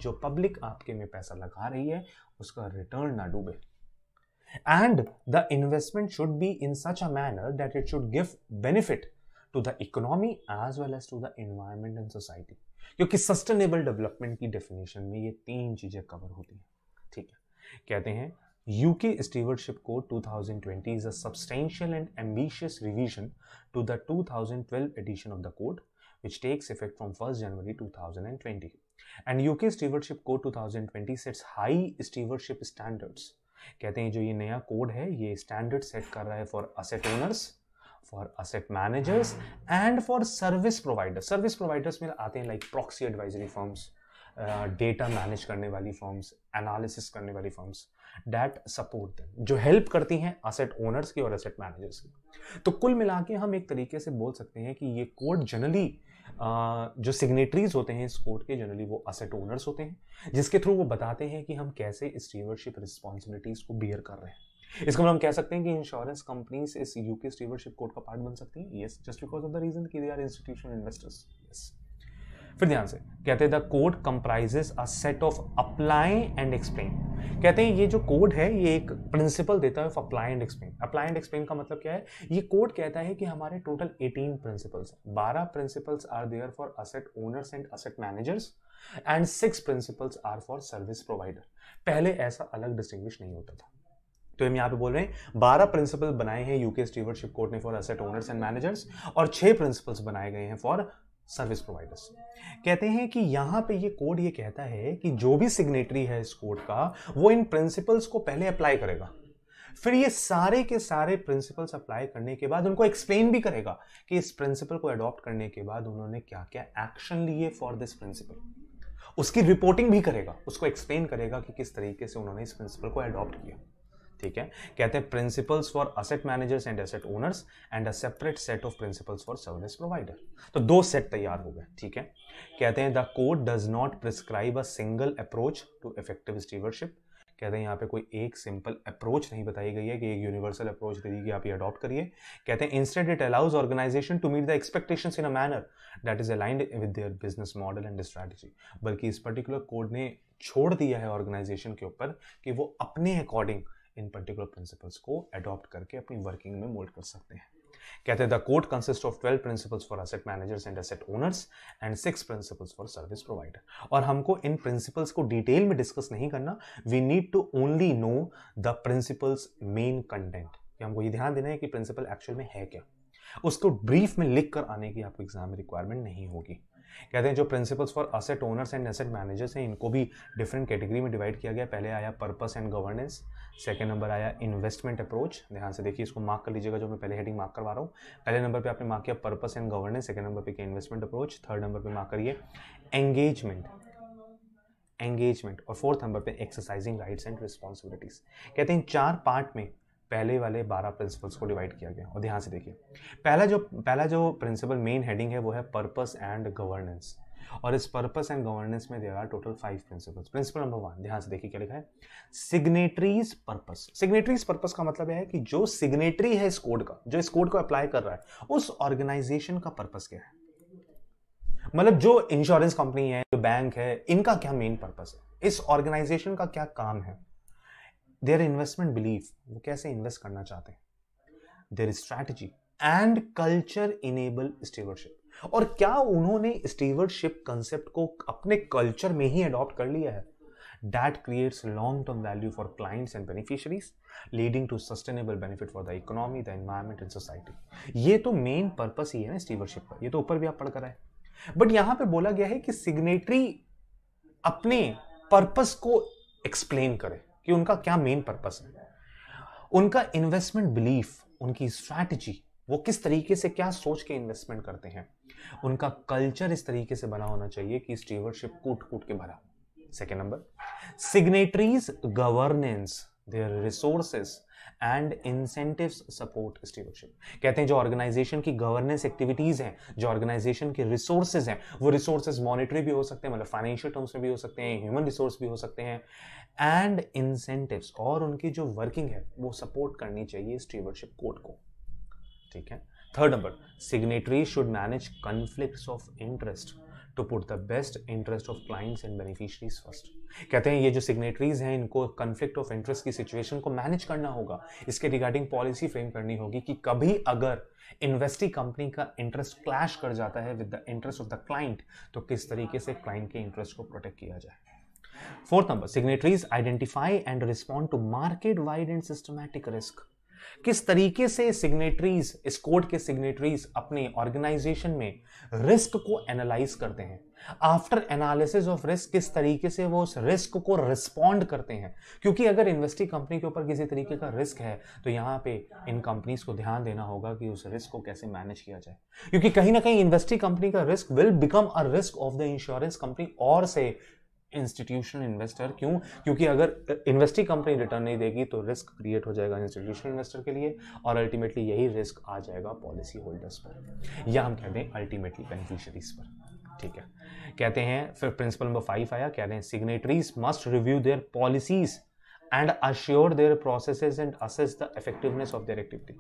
जो public आपके में पैसा लगा रही है उसका रिटर्न ना डूबे and the investment should be in such a manner that it should give benefit to the economy as well as to the environment and society क्योंकि सस्टेनेबल डेवलपमेंट की डेफिनेशन में ये तीन चीज़ें कवर होती हैं ठीक है कहते हैं UK stewardship code 2020 is a substantial and ambitious revision to the 2012 edition of the code which takes effect from 1st January 2020. And UK stewardship code 2020 sets high stewardship standards कहते हैं जो ये नया कोड है ये स्टैंडर्ड सेट कर रहा है for asset owners for asset managers and for service providers service providers में आते हैं like proxy advisory firms data manage करने वाली फर्म्स एनालिसिस करने वाली फर्म्स डैट सपोर्ट देम जो हेल्प करती हैं असेट ओनर्स की और असेट मैनेजर्स की तो कुल मिला के हम एक तरीके से बोल सकते हैं कि ये कोड जनरली uh, जो सिग्नेटरीज होते हैं इस कोड के जनरली वो असेट ओनर्स होते हैं जिसके थ्रू वो बताते हैं कि हम कैसे स्टीवरशिप रिस्पॉन्सिबिलिटीज़ को बियर कर रहे हैं इसको हम कह सकते हैं कि इंश्योरेंस कंपनीज इस यूके स्टीवरशिप कोड का पार्ट बन सकती हैं yes just because of the reason की they are institutional investors yes फिर ध्यान से कहते हैं the code comprises a set of apply and explain कहते हैं ये जो कोड है ये एक प्रिंसिपल देता है apply and explain apply and explain का मतलब क्या है ये कोड कहता है कि हमारे टोटल 18 प्रिंसिपल्स हैं 12 principles are there for asset owners and asset managers and six principles are for service provider पहले ऐसा अलग डिस्टिंग्विश नहीं होता था तो हम यहाँ पे बोल रहे हैं बारह प्रिंसिपल बनाए हैं यूके स्टीवरशिप कोर्ट ने for asset owners and managers और छह प्रिंसिपल्स बनाए गए हैं फॉर सर्विस प्रोवाइडर्स कहते हैं कि यहाँ पे ये कोड ये कहता है कि जो भी सिग्नेटरी है इस कोड का वो इन प्रिंसिपल्स को पहले अप्लाई करेगा फिर ये सारे के सारे प्रिंसिपल्स अप्लाई करने के बाद उनको एक्सप्लेन भी करेगा कि इस प्रिंसिपल को अडॉप्ट करने के बाद उन्होंने क्या क्या एक्शन लिए फॉर दिस प्रिंसिपल उसकी रिपोर्टिंग भी करेगा उसको एक्सप्लेन करेगा कि किस तरीके से उन्होंने इस प्रिंसिपल को अडॉप्ट किया ठीक है कहते हैं principles for asset managers and asset owners and a separate set of principles for service provider तो दो सेट तैयार हो गए ठीक है कहते हैं the code does not prescribe a single approach to effective stewardship कहते हैं यहाँ पे कोई एक सिंपल अप्रोच नहीं बताई गई है कि एक यूनिवर्सल अप्रोच दे दी कि आप ये अडॉप्ट करिए कहते हैं instead it allows organisation to meet the expectations in a manner that is aligned with their business model and strategy बल्कि इस पर्टिकुलर कोड ने छोड़ दिया है ऑर्गेनाइजेशन के ऊपर कि वो अपने अकॉर्डिंग इन पर्टिकुलर प्रिंसिपल्स को अडॉप्ट करके अपनी वर्किंग में मोल्ड कर सकते हैं कहते हैं the code consist of twelve principles for asset managers and asset owners and six principles for service provider और हमको इन प्रिंसिपल्स को डिटेल में डिस्कस नहीं करना we need to only know the principles main content हमको ये ध्यान देना है कि प्रिंसिपल एक्चुअल में है क्या उसको ब्रीफ में लिख कर आने की आपको एग्जाम में रिक्वायरमेंट नहीं होगी कहते हैं जो principles for asset owners and asset managers हैं इनको भी डिफरेंट कैटेगरी में डिवाइड किया गया पहले आया purpose and governance second number आया इन्वेस्टमेंट अप्रोच ध्यान से देखिए इसको मार्क कर लीजिएगा जो मैं पहले हेडिंग मार्क करवा रहा हूँ पहले नंबर पर आपने मार्क किया purpose and governance second number पर किया इन्वेस्टमेंट अप्रोच थर्ड नंबर पर मार्क करिए एंगेजमेंट एंगेजमेंट और फोर्थ नंबर पे एक्सरसाइजिंग राइट्स एंड रिस्पॉन्सिबिलिटीज कहते हैं चार पार्ट में पहले वाले बारह प्रिंसिपल्स को डिवाइड किया गया और ध्यान से देखिए पहला जो पहला जो प्रिंसिपल मेन हेडिंग है वो है पर्पस एंड गवर्नेंस और इस पर्पस एंड गवर्नेंस में there are total five principles principle number one ध्यान से देखिए क्या लिखा है सिग्नेटरीज पर्पस सिग्नेटरीज पर्पस का मतलब है कि जो सिग्नेटरी है इस कोड का जो इस कोड को अप्लाई कर रहा है उस ऑर्गेनाइजेशन का पर्पस क्या है मतलब जो इंश्योरेंस कंपनी है जो बैंक है इनका क्या मेन पर्पस है इस ऑर्गेनाइजेशन का क्या काम है देयर इन्वेस्टमेंट बिलीफ वो कैसे इन्वेस्ट करना चाहते हैं their strategy and culture enable stewardship और क्या उन्होंने स्टीवरशिप कंसेप्ट को अपने कल्चर में ही अडॉप्ट कर लिया है that creates long term value for clients and beneficiaries leading to sustainable benefit for the economy the environment and society ये तो मेन पर्पस ही है ना स्टीवरशिप का ये तो ऊपर भी आप पढ़ कर आए बट यहां पर बोला गया है कि सिग्नेटरी अपने पर्पस को एक्सप्लेन करें कि उनका क्या मेन पर्पस है उनका इन्वेस्टमेंट बिलीफ उनकी स्ट्रैटेजी वो किस तरीके से क्या सोच के इन्वेस्टमेंट करते हैं उनका कल्चर इस तरीके से बना होना चाहिए कि स्टीवरशिप कूट कूट के भरा second number signatories governance their resources and incentive support stewardship कहते हैं जो ऑर्गेनाइजेशन की गवर्नेंस एक्टिविटीज हैं जो ऑर्गेनाइजेशन के रिसोर्सेज हैं वो रिसोर्सेज मॉनिटरी भी हो सकते हैं मतलब फाइनेंशियल टर्म्स में भी हो सकते हैं ह्यूमन रिसोर्स भी हो सकते हैं एंड इंसेंटिव्स और उनकी जो वर्किंग है वो सपोर्ट करनी चाहिए स्टीवरशिप कोड को ठीक है third number signatory should manage conflict of interest to put the best interest of clients and beneficiaries first कहते हैं ये जो सिग्नेटरीज हैं इनको कन्फ्लिक्ट ऑफ इंटरेस्ट की सिचुएशन को मैनेज करना होगा इसके रिगार्डिंग पॉलिसी फ्रेम करनी होगी कि कभी अगर इन्वेस्टिंग कंपनी का इंटरेस्ट क्लैश कर जाता है with the interest of the client तो किस तरीके से क्लाइंट के इंटरेस्ट को प्रोटेक्ट किया जाए fourth number signatories identify and respond to market wide and systematic risk किस तरीके से सिग्नेटरीज इस कोड के सिग्नेटरीज अपने ऑर्गेनाइजेशन में रिस्क को एनालाइज करते हैं आफ्टर एनालिसिस ऑफ रिस्क किस तरीके से वो उस रिस्क को रिस्पॉन्ड करते हैं क्योंकि अगर इन्वेस्टिंग कंपनी के ऊपर किसी तरीके का रिस्क है तो यहाँ पे इन कंपनीज को ध्यान देना होगा कि उस रिस्क को कैसे मैनेज किया जाए क्योंकि कहीं ना कहीं इन्वेस्टिंग कंपनी का risk will become a risk of the insurance company और से इंस्टीट्यूशन इन्वेस्टर क्यों क्योंकि अगर इन्वेस्टिंग कंपनी रिटर्न नहीं देगी तो रिस्क क्रिएट हो जाएगा इंस्टीट्यूशन इन्वेस्टर के लिए और अल्टीमेटली यही रिस्क आ जाएगा पॉलिसी होल्डर्स पर या हम कहते हैं अल्टीमेटली बेनिफिशरीज पर ठीक है कहते हैं फिर प्रिंसिपल नंबर फाइव आया कह रहे हैं signatories must review their policies and assure their processes and assess the effectiveness of their activity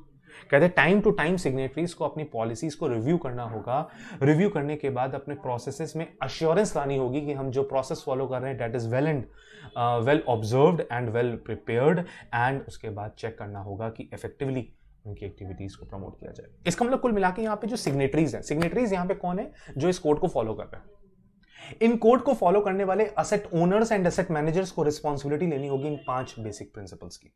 कहते हैं टाइम टू टाइम सिग्नेटरीज को अपनी पॉलिसीज को रिव्यू करना होगा रिव्यू करने के बाद अपने प्रोसेसेस में अश्योरेंस लानी होगी कि हम जो प्रोसेस फॉलो कर रहे हैं that is well and well observed and well prepared and उसके बाद चेक करना होगा कि इफेक्टिवली उनकी एक्टिविटीज़ को प्रमोट किया जाए इसका मतलब कुल मिला के यहाँ पे जो सिग्नेटरीज हैं सिग्नेटरीज यहाँ पे कौन है जो इस कोड को फॉलो कर रहे हैं इन कोड को फॉलो करने वाले asset owners and asset managers को रिस्पॉन्सिबिलिटी लेनी होगी इन पांच बेसिक प्रिंसिपल्स की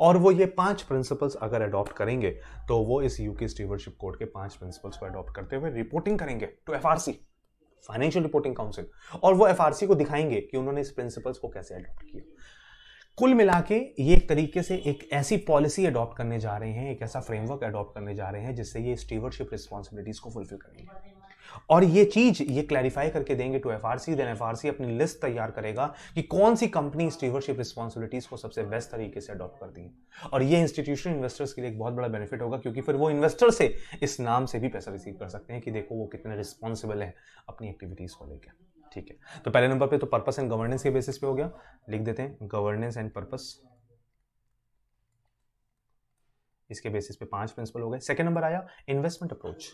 और वो ये पांच प्रिंसिपल्स अगर अडॉप्ट करेंगे तो वो इस यूके स्टीवरशिप कोड के पांच प्रिंसिपल्स को अडॉप्ट करते हुए रिपोर्टिंग करेंगे to F financial reporting council और वो एफ को दिखाएंगे कि उन्होंने इस प्रिंसिपल्स को कैसे अडॉप्ट किया कुल मिला के ये एक तरीके से एक ऐसी पॉलिसी अडॉप्ट करने जा रहे हैं एक ऐसा फ्रेमवर्क अडॉप्ट करने जा रहे हैं जिससे ये स्टीवरशिप रिस्पॉन्सिबिलिटीज को फुलफिल करेंगे और ये चीज ये क्लैरिफाई करके देंगे to F R C then F R C अपनी लिस्ट तैयार करेगा कि कौन सी कंपनी स्टीवरशिप रिस्पॉन्सिबिलिटीज को सबसे बेस्ट तरीके से अडॉप्ट करती है और ये इंस्टीट्यूशन इन्वेस्टर्स के लिए एक बहुत बड़ा बेनिफिट होगा क्योंकि फिर वो इन्वेस्टर से इस नाम से भी पैसा रिसीव कर सकते हैं कि देखो वो कितने रिस्पॉन्सिबल है अपनी एक्टिविटीज को लेकर ठीक है तो पहले नंबर पर तो पर्पस एंड गवर्नेंस के बेसिस पे हो गया लिख देते हैं गवर्नेंस एंड पर्पस इसके बेसिस पे पांच प्रिंसिपल हो गए सेकंड नंबर आया इन्वेस्टमेंट अप्रोच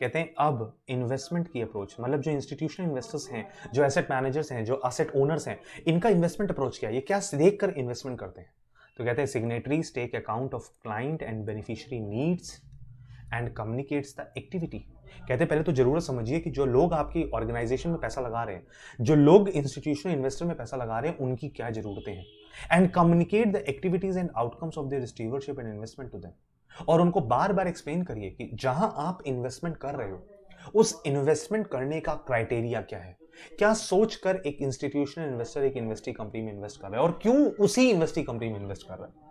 कहते हैं अब इन्वेस्टमेंट की अप्रोच मतलब जो इंस्टीट्यूशनल इन्वेस्टर्स हैं जो एसेट मैनेजर्स हैं जो असेट ओनर्स हैं इनका इन्वेस्टमेंट अप्रोच क्या है ये क्या देख कर इन्वेस्टमेंट करते हैं तो कहते हैं signatory take account of client and beneficiary needs and communicates the activity कहते हैं पहले तो जरूर समझिए कि जो लोग आपकी ऑर्गेनाइजेशन में पैसा लगा रहे हैं जो लोग इंस्टीट्यूशनल इन्वेस्टर में पैसा लगा रहे हैं उनकी क्या जरूरतें हैं and communicate the activities and outcomes of their stewardship and investment to them और उनको बार बार एक्सप्लेन करिए कि जहां आप इन्वेस्टमेंट कर रहे हो उस इन्वेस्टमेंट करने का क्राइटेरिया क्या है क्या सोचकर एक इंस्टीट्यूशनल इन्वेस्टर एक इन्वेस्टिंग कंपनी में इन्वेस्ट कर रहा है और क्यों उसी इन्वेस्टिंग कंपनी में इन्वेस्ट कर रहा है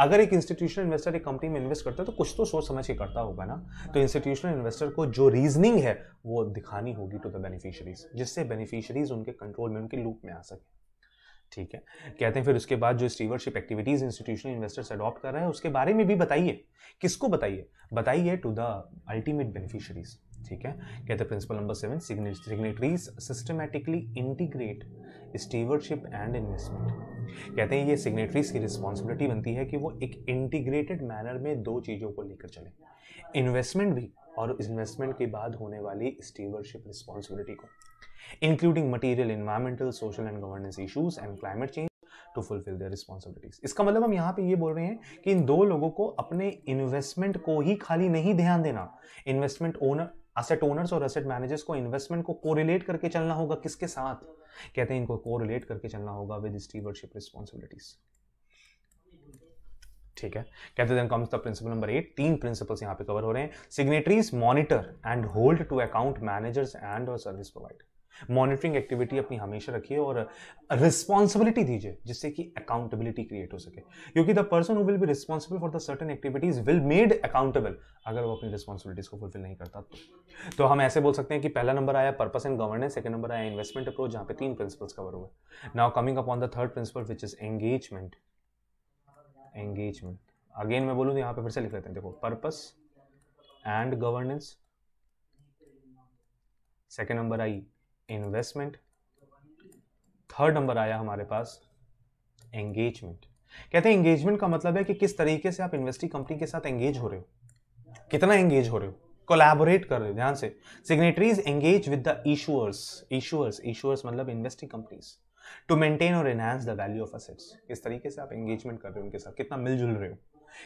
अगर एक इंस्टीट्यूशनल इन्वेस्टर एक कंपनी में इन्वेस्ट करता है तो कुछ तो सोच समझ के करता होगा ना तो इंस्टीट्यूशनल इन्वेस्टर को जो रीजनिंग है वो दिखानी होगी टू द बेनिफिशरीज जिससे बेनिफिशरीज उनके कंट्रोल में उनके लूप में आ सके ठीक है कहते हैं फिर उसके बाद जो stewardship activities institutional investors adopt कर रहे हैं उसके बारे में भी बताइए किसको बताइए बताइए टू द अल्टीमेट बेनिफिशरीज ठीक है कहते हैं principle number seven signatories systematically integrate stewardship and investment कहते हैं ये सिग्नेटरीज की रिस्पॉन्सिबिलिटी बनती है कि वो एक इंटीग्रेटेड मैनर में दो चीज़ों को लेकर चले इन्वेस्टमेंट भी और इन्वेस्टमेंट के बाद होने वाली स्टीवरशिप रिस्पॉन्सिबिलिटी को including material, environmental, social and governance issues and climate change to fulfil their responsibilities इसका मतलब हम यहाँ पे ये बोल रहे हैं कि इन दो लोगों को अपने इन्वेस्टमेंट को ही खाली नहीं ध्यान देना इन्वेस्टमेंट ओनर असेट ओनर्स और असेट मैनेजर्स को इन्वेस्टमेंट को कोरिलेट करके चलना होगा किसके साथ कहते हैं इनको कोरिलेट करके चलना होगा विद स्टीवरशिप रिस्पॉन्सिबिलिटीज ठीक है कहते हैं comes the principle number eight तीन प्रिंसिपल्स यहाँ पे कवर हो रहे हैं signatories monitor and hold to account managers and और सर्विस प्रोवाइडर मॉनिटरिंग एक्टिविटी अपनी हमेशा रखिए और रिस्पॉन्सिबिलिटी दीजिए जिससे कि अकाउंटेबिलिटी क्रिएट हो सके क्योंकि the person who will be responsible for the certain activities will made accountable अगर वो अपनी रिस्पॉन्सिबिलिटीज को फुलफिल नहीं करता तो तो हम ऐसे बोल सकते हैं कि पहला नंबर आया purpose and governance second number आया इन्वेस्टमेंट अप्रोच जहाँ पे तीन प्रिंसिपल्स कवर हुए now coming upon the third principle which is engagement engagement again मैं बोलूँ यहां तो यहाँ पे फिर से लिख लेते हैं देखो purpose and governance second number आई इन्वेस्टमेंट थर्ड नंबर आया हमारे पास एंगेजमेंट कहते हैं एंगेजमेंट का मतलब है कि किस तरीके से आप इन्वेस्टिंग कंपनी के साथ एंगेज हो रहे हो कितना एंगेज हो रहे हो कोलैबोरेट कर रहे हो ध्यान से signatories engage with the issuers issuers issuers मतलब इन्वेस्टिंग कंपनीज टू मेंटेन और enhance the value of assets किस तरीके से आप एंगेजमेंट कर रहे हो उनके साथ कितना मिलजुल रहे हो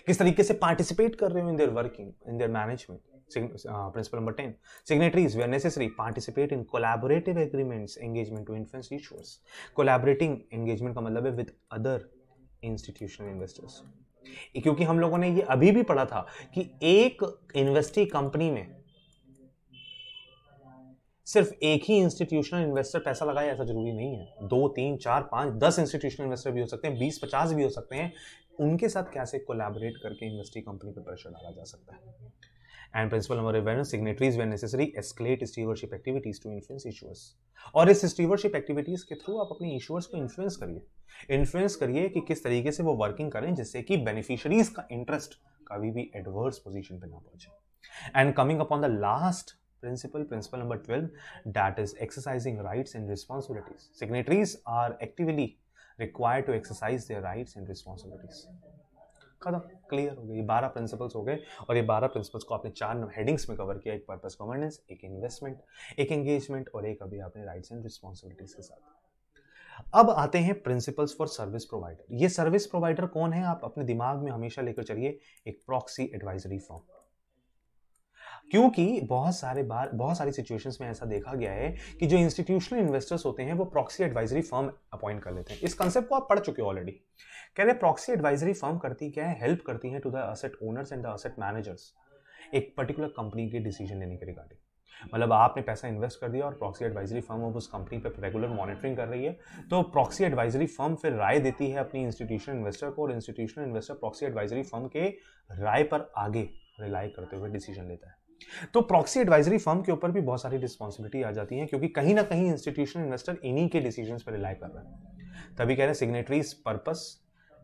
किस तरीके से पार्टिसिपेट कर रहे हो in their working in their management uh, principle number 10 signatories where necessary participate in collaborative agreements engagement to influence issuers collaborating engagement का मतलब है with other institutional investors क्योंकि हम लोगों ने ये अभी भी पढ़ा था कि एक इन्वेस्टी कंपनी में सिर्फ एक ही इंस्टीट्यूशनल इन्वेस्टर पैसा लगाए ऐसा जरूरी नहीं है दो तीन चार पांच दस इंस्टीट्यूशनल इन्वेस्टर भी हो सकते हैं बीस पचास भी हो सकते हैं उनके साथ कैसे कोलैबोरेट करके इन्वेस्टिंग कंपनी पर प्रेशर डाला जा सकता है and principle number signatories when necessary escalate stewardship activities to influence issuers और इस स्टीवरशिप एक्टिविटीज के थ्रू आप अपने इशूअर्स को इन्फ्लुएंस करिए इन्फ्लुएंस करिए कि किस तरीके से वो वर्किंग करें जिससे कि बेनिफिशरीज का इंटरेस्ट कभी भी एडवर्स पोजिशन पर ना पहुंचे and coming upon the last principle principle number twelve that is exercising rights and responsibilities signatories are actively require to exercise their rights and responsibilities खत्म क्लियर हो ये बारह प्रिंसिपल्स हो गए और ये बारह प्रिंसिपल्स को आपने चार हेडिंग्स में कवर किया एक पर्पस गवर्नेंस एक इन्वेस्टमेंट एक एंगेजमेंट और एक अभी आपने राइट्स एंड रिस्पॉन्सिबिलिटीज के साथ अब आते हैं प्रिंसिपल्स फॉर सर्विस प्रोवाइडर ये सर्विस प्रोवाइडर कौन है आप अपने दिमाग में हमेशा लेकर चलिए एक प्रॉक्सी एडवाइजरी फॉर्म क्योंकि बहुत सारे बार बहुत सारी सिचुएशंस में ऐसा देखा गया है कि जो इंस्टीट्यूशनल इन्वेस्टर्स होते हैं वो प्रॉक्सी एडवाइजरी फर्म अपॉइंट कर लेते हैं इस कंसेप्ट को आप पढ़ चुके हो ऑलरेडी कह रहे प्रॉक्सी एडवाइजरी फर्म करती क्या है हेल्प करती है to the asset owners and the asset managers एक पर्टिकुलर कंपनी के डिसीजन लेने के रिगार्डिंग मतलब आपने पैसा इन्वेस्ट कर दिया और प्रॉक्सी एडवाइजरी फर्म अब उस कंपनी पर रेगुलर मॉनिटरिंग कर रही है तो प्रॉक्सी एडवाइजरी फर्म फिर राय देती है अपनी इंस्टीट्यूशनल इन्वेस्टर को और institutional investor proxy advisory firm के राय पर आगे रिलाई करते हुए डिसीजन लेता है तो प्रॉक्सी एडवाइजरी फर्म के ऊपर भी बहुत सारी रिस्पॉन्सिबिलिटी आ जाती है क्योंकि कहीं ना कहीं इंस्टीट्यूशनल इन्वेस्टर इन्हीं के डिसीजन पर रिलाई कर रहे हैं तभी कह रहे हैं signatories purpose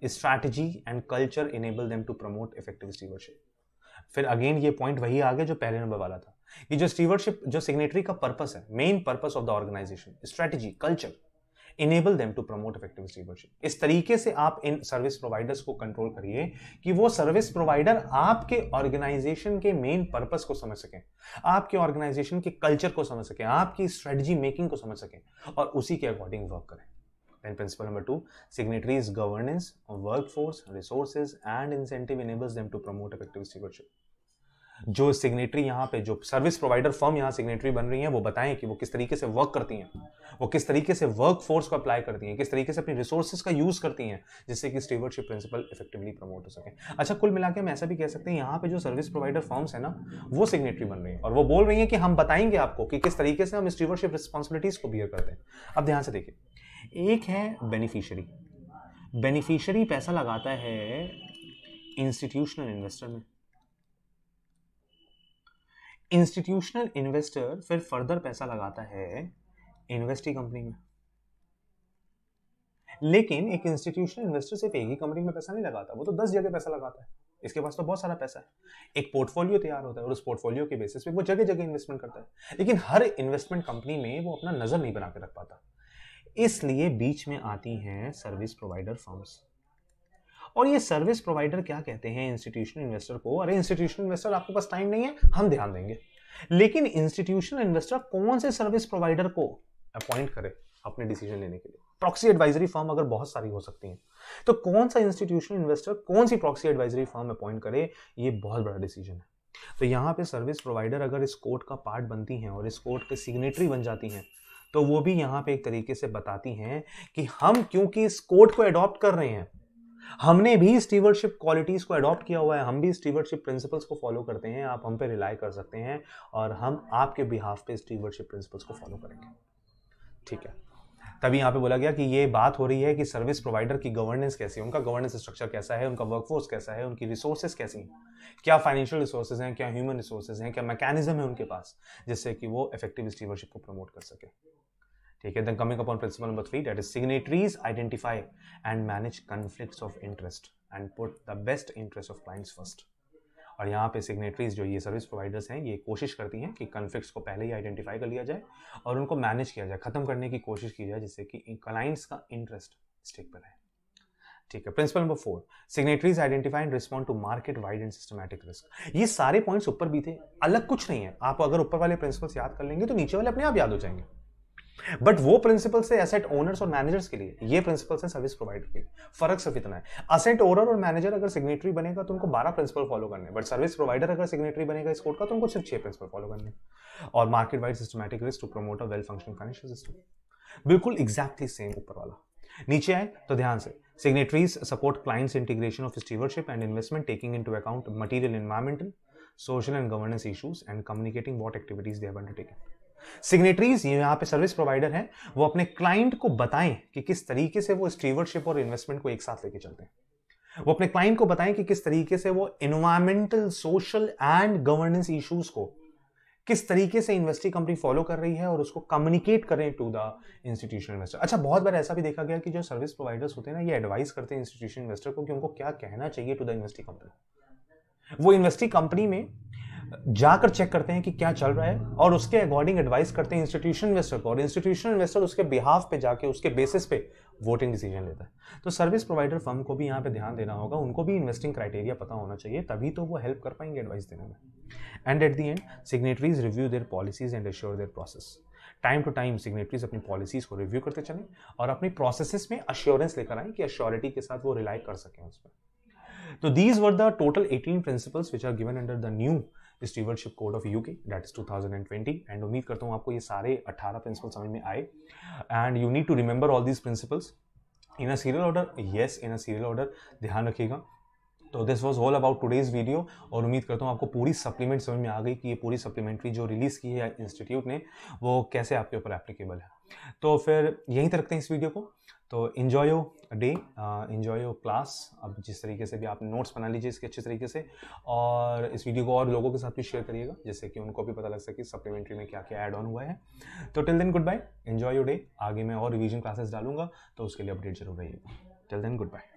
strategy and culture enable them to promote effective stewardship फिर अगेन ये पॉइंट वही आ गया जो पहले नंबर वाला था ये जो स्टीवरशिप जो सिग्नेटरी का पर्पस है main purpose of the organisation strategy culture enable them to promote effective receivership इस तरीके से आप इन सर्विस प्रोवाइडर्स को कंट्रोल करिए कि वो सर्विस प्रोवाइडर आपके ऑर्गेनाइजेशन के मेन पर्पस को समझ सकें आपके ऑर्गेनाइजेशन के कल्चर को समझ सकें आपकी स्ट्रेटजी मेकिंग को समझ सकें और उसी के अकॉर्डिंग वर्क करें Then principle number two signatories governance work force resources and incentive enables them to promote effective receivership जो सिग्नेटरी यहाँ पे जो सर्विस प्रोवाइडर फर्म यहाँ सिग्नेटरी बन रही है वो बताएं कि वो किस तरीके से वर्क करती हैं वो किस तरीके से वर्क फोर्स को अप्लाई करती हैं किस तरीके से अपनी रिसोर्सेज का यूज़ करती हैं जिससे कि स्टेवरशिप प्रिंसिपल इफेक्टिवली प्रमोट हो सके अच्छा कुल मिला हम ऐसा भी कह सकते हैं यहाँ पे जो सर्विस प्रोवाइडर फॉर्म्स है ना वो सिग्नेटरी बन रही है और वो बोल रही है कि हम बताएंगे आपको कि किस तरीके से हम स्टीवरशिप रिस्पॉन्सिबिलिटीज़ को बियर करते हैं अब ध्यान से देखिए एक है बेनिफिशरी बेनिफिशियरी पैसा लगाता है इंस्टीट्यूशनल इन्वेस्टर में इंस्टीट्यूशनल इन्वेस्टर फिर फर्दर पैसा लगाता है इन्वेस्टिंग कंपनी में लेकिन एक इंस्टीट्यूशनल इन्वेस्टर सिर्फ एक ही कंपनी में पैसा नहीं लगाता वो तो दस जगह पैसा लगाता है इसके पास तो बहुत सारा पैसा है एक पोर्टफोलियो तैयार होता है और उस पोर्टफोलियो के बेसिस पे वो जगह जगह इन्वेस्टमेंट करता है लेकिन हर इन्वेस्टमेंट कंपनी में वो अपना नज़र नहीं बना के रख पाता इसलिए बीच में आती हैं सर्विस प्रोवाइडर फर्म्स और ये सर्विस प्रोवाइडर क्या कहते हैं इंस्टीट्यूशनल इन्वेस्टर को अरे इंस्टीट्यूशनल इन्वेस्टर आपके पास टाइम नहीं है हम ध्यान देंगे लेकिन इंस्टीट्यूशनल इन्वेस्टर कौन से सर्विस प्रोवाइडर को अपॉइंट करे अपने डिसीजन लेने के लिए प्रॉक्सी एडवाइजरी फर्म अगर बहुत सारी हो सकती हैं तो कौन सा इंस्टीट्यूशनल इन्वेस्टर कौन सी प्रॉक्सी एडवाइजरी फर्म अपॉइंट करे ये बहुत बड़ा डिसीजन है तो यहाँ पे सर्विस प्रोवाइडर अगर इस कोर्ट का पार्ट बनती हैं और इस कोर्ट के सिग्नेटरी बन जाती हैं तो वो भी यहाँ पे एक तरीके से बताती हैं कि हम क्योंकि इस कोर्ट को एडॉप्ट कर रहे हैं हमने भी स्टीवरशिप क्वालिटीज़ को अडॉप्ट किया हुआ है हम भी स्टीवरशिप प्रिंसिपल्स को फॉलो करते हैं आप हम पे रिलाई कर सकते हैं और हम आपके बिहाफ पे स्टीवरशिप प्रिंसिपल्स को फॉलो करेंगे ठीक है तभी यहाँ पे बोला गया कि ये बात हो रही है कि सर्विस प्रोवाइडर की गवर्नेंस कैसी है उनका गवर्नेंस स्ट्रक्चर कैसा है उनका वर्कफोर्स कैसा है उनकी रिसोर्सेज कैसी हैं क्या फाइनेंशियल रिसोर्सेज हैं क्या ह्यूमन रिसोर्सेज हैं क्या मैकेनिज्म है उनके पास जिससे कि वो इफेक्टिव स्टीवरशिप को प्रमोट कर सके ठीक है then coming upon principle number three that is signatories identify and manage conflict of interest and put the best interest of clients first और यहाँ पे सिग्नेटरीज जो ये सर्विस प्रोवाइडर्स हैं ये कोशिश करती हैं कि कन्फ्लिक्ट्स को पहले ही आइडेंटिफाई कर लिया जाए और उनको मैनेज किया जाए ख़त्म करने की कोशिश की जाए जिससे कि क्लाइंट्स का इंटरेस्ट स्टेक पर रहे ठीक है principle number four signatories identify and respond to market wide and systematic risk ये सारे पॉइंट्स ऊपर भी थे अलग कुछ नहीं है आप अगर ऊपर वाले प्रिंसिपल्स याद कर लेंगे तो नीचे वाले अपने आप याद हो जाएंगे बट वो प्रिंसिपल से एसेट ओनर्स और मैनेजर्स के लिए ये प्रिंसिपल्स हैं सर्विस प्रोवाइडर के लिए फर्क सिर्फ इतना है असेट ओनर और मैनेजर अगर सिग्नेटरी बनेगा तो उनको बारह प्रिंसिपल फॉलो करने बट सर्विस प्रोवाइडर अगर सिग्नेटरी बनेगा इस कोड का तो उनको सिर्फ छह प्रिंसिपल फॉलो करने और market wide systematic risk to promote a well functioning financial system बिल्कुल एग्जैक्टली सेम ऊपर वाला नीचे आए तो ध्यान से signatories support clients integration of stewardship and investment taking into account material environmental social and governance issues and communicating what activities they have undertaken signatories यहाँ पे सर्विस प्रोवाइडर हैं वो अपने क्लाइंट को बताएं कि किस तरीके से वो स्टीवर्डशिप और इन्वेस्टमेंट को एक साथ लेके चलते हैं वो अपने क्लाइंट को बताएं कि किस तरीके से वो environmental social and governance issues को किस तरीके से इन्वेस्टिंग कंपनी फॉलो कर रही है और उसको कम्युनिकेट करें टू द इंस्टीट्यूशन इन्वेस्टर अच्छा बहुत बार ऐसा भी देखा गया कि जो सर्विस प्रोवाइडर्स होते हैं ना ये एडवाइस करते हैं इंस्टीट्यूशन इन्वेस्टर को कि उनको क्या कहना चाहिए टू द इन्वेस्टिंग कंपनी वो इन्वेस्टिंग कंपनी में जाकर चेक करते हैं कि क्या चल रहा है और उसके अकॉर्डिंग एडवाइस करते हैं इंस्टीट्यूशन इन्वेस्टर को और इंस्टीट्यूशन इन्वेस्टर उसके बिहाफ पे जाके उसके बेसिस पे वोटिंग डिसीजन लेता है तो सर्विस प्रोवाइडर फर्म को भी यहाँ पे ध्यान देना होगा उनको भी इन्वेस्टिंग क्राइटेरिया पता होना चाहिए तभी तो वो हेल्प कर पाएंगे एडवाइस देने में and at the end signatories review their policies and assure their process time to time signatories अपनी पॉलिसीज को रिव्यू करते चलें और अपनी प्रोसेसेस में अश्योरेंस लेकर आएँ कि अश्योरिटी के साथ वो रिलाई कर सकें उस पर तो these were the total 18 principles which are given under the new stewardship code of UK that is 2020 and उम्मीद करता हूँ आपको ये सारे 18 प्रिंसिपल समझ में आए and you need to remember all these principles in a serial order yes in a serial order ध्यान रखिएगा तो this was all about today's video और उम्मीद करता हूँ आपको पूरी सप्लीमेंट समझ में आ गई कि ये पूरी सप्लीमेंट्री जो रिलीज़ की है इंस्टीट्यूट ने वो कैसे आपके ऊपर एप्लीकेबल है तो फिर यहीं तक रखते हैं इस वीडियो को तो enjoy your day enjoy your class अब जिस तरीके से भी आप नोट्स बना लीजिए इसके अच्छे तरीके से और इस वीडियो को और लोगों के साथ भी शेयर करिएगा जैसे कि उनको भी पता लग सके सप्लीमेंट्री में क्या क्या ऐड ऑन हुआ है तो till then goodbye enjoy your day आगे मैं और रिविजन क्लासेस डालूंगा तो उसके लिए अपडेट जरूर रहिएगा टिल देन गुड बाय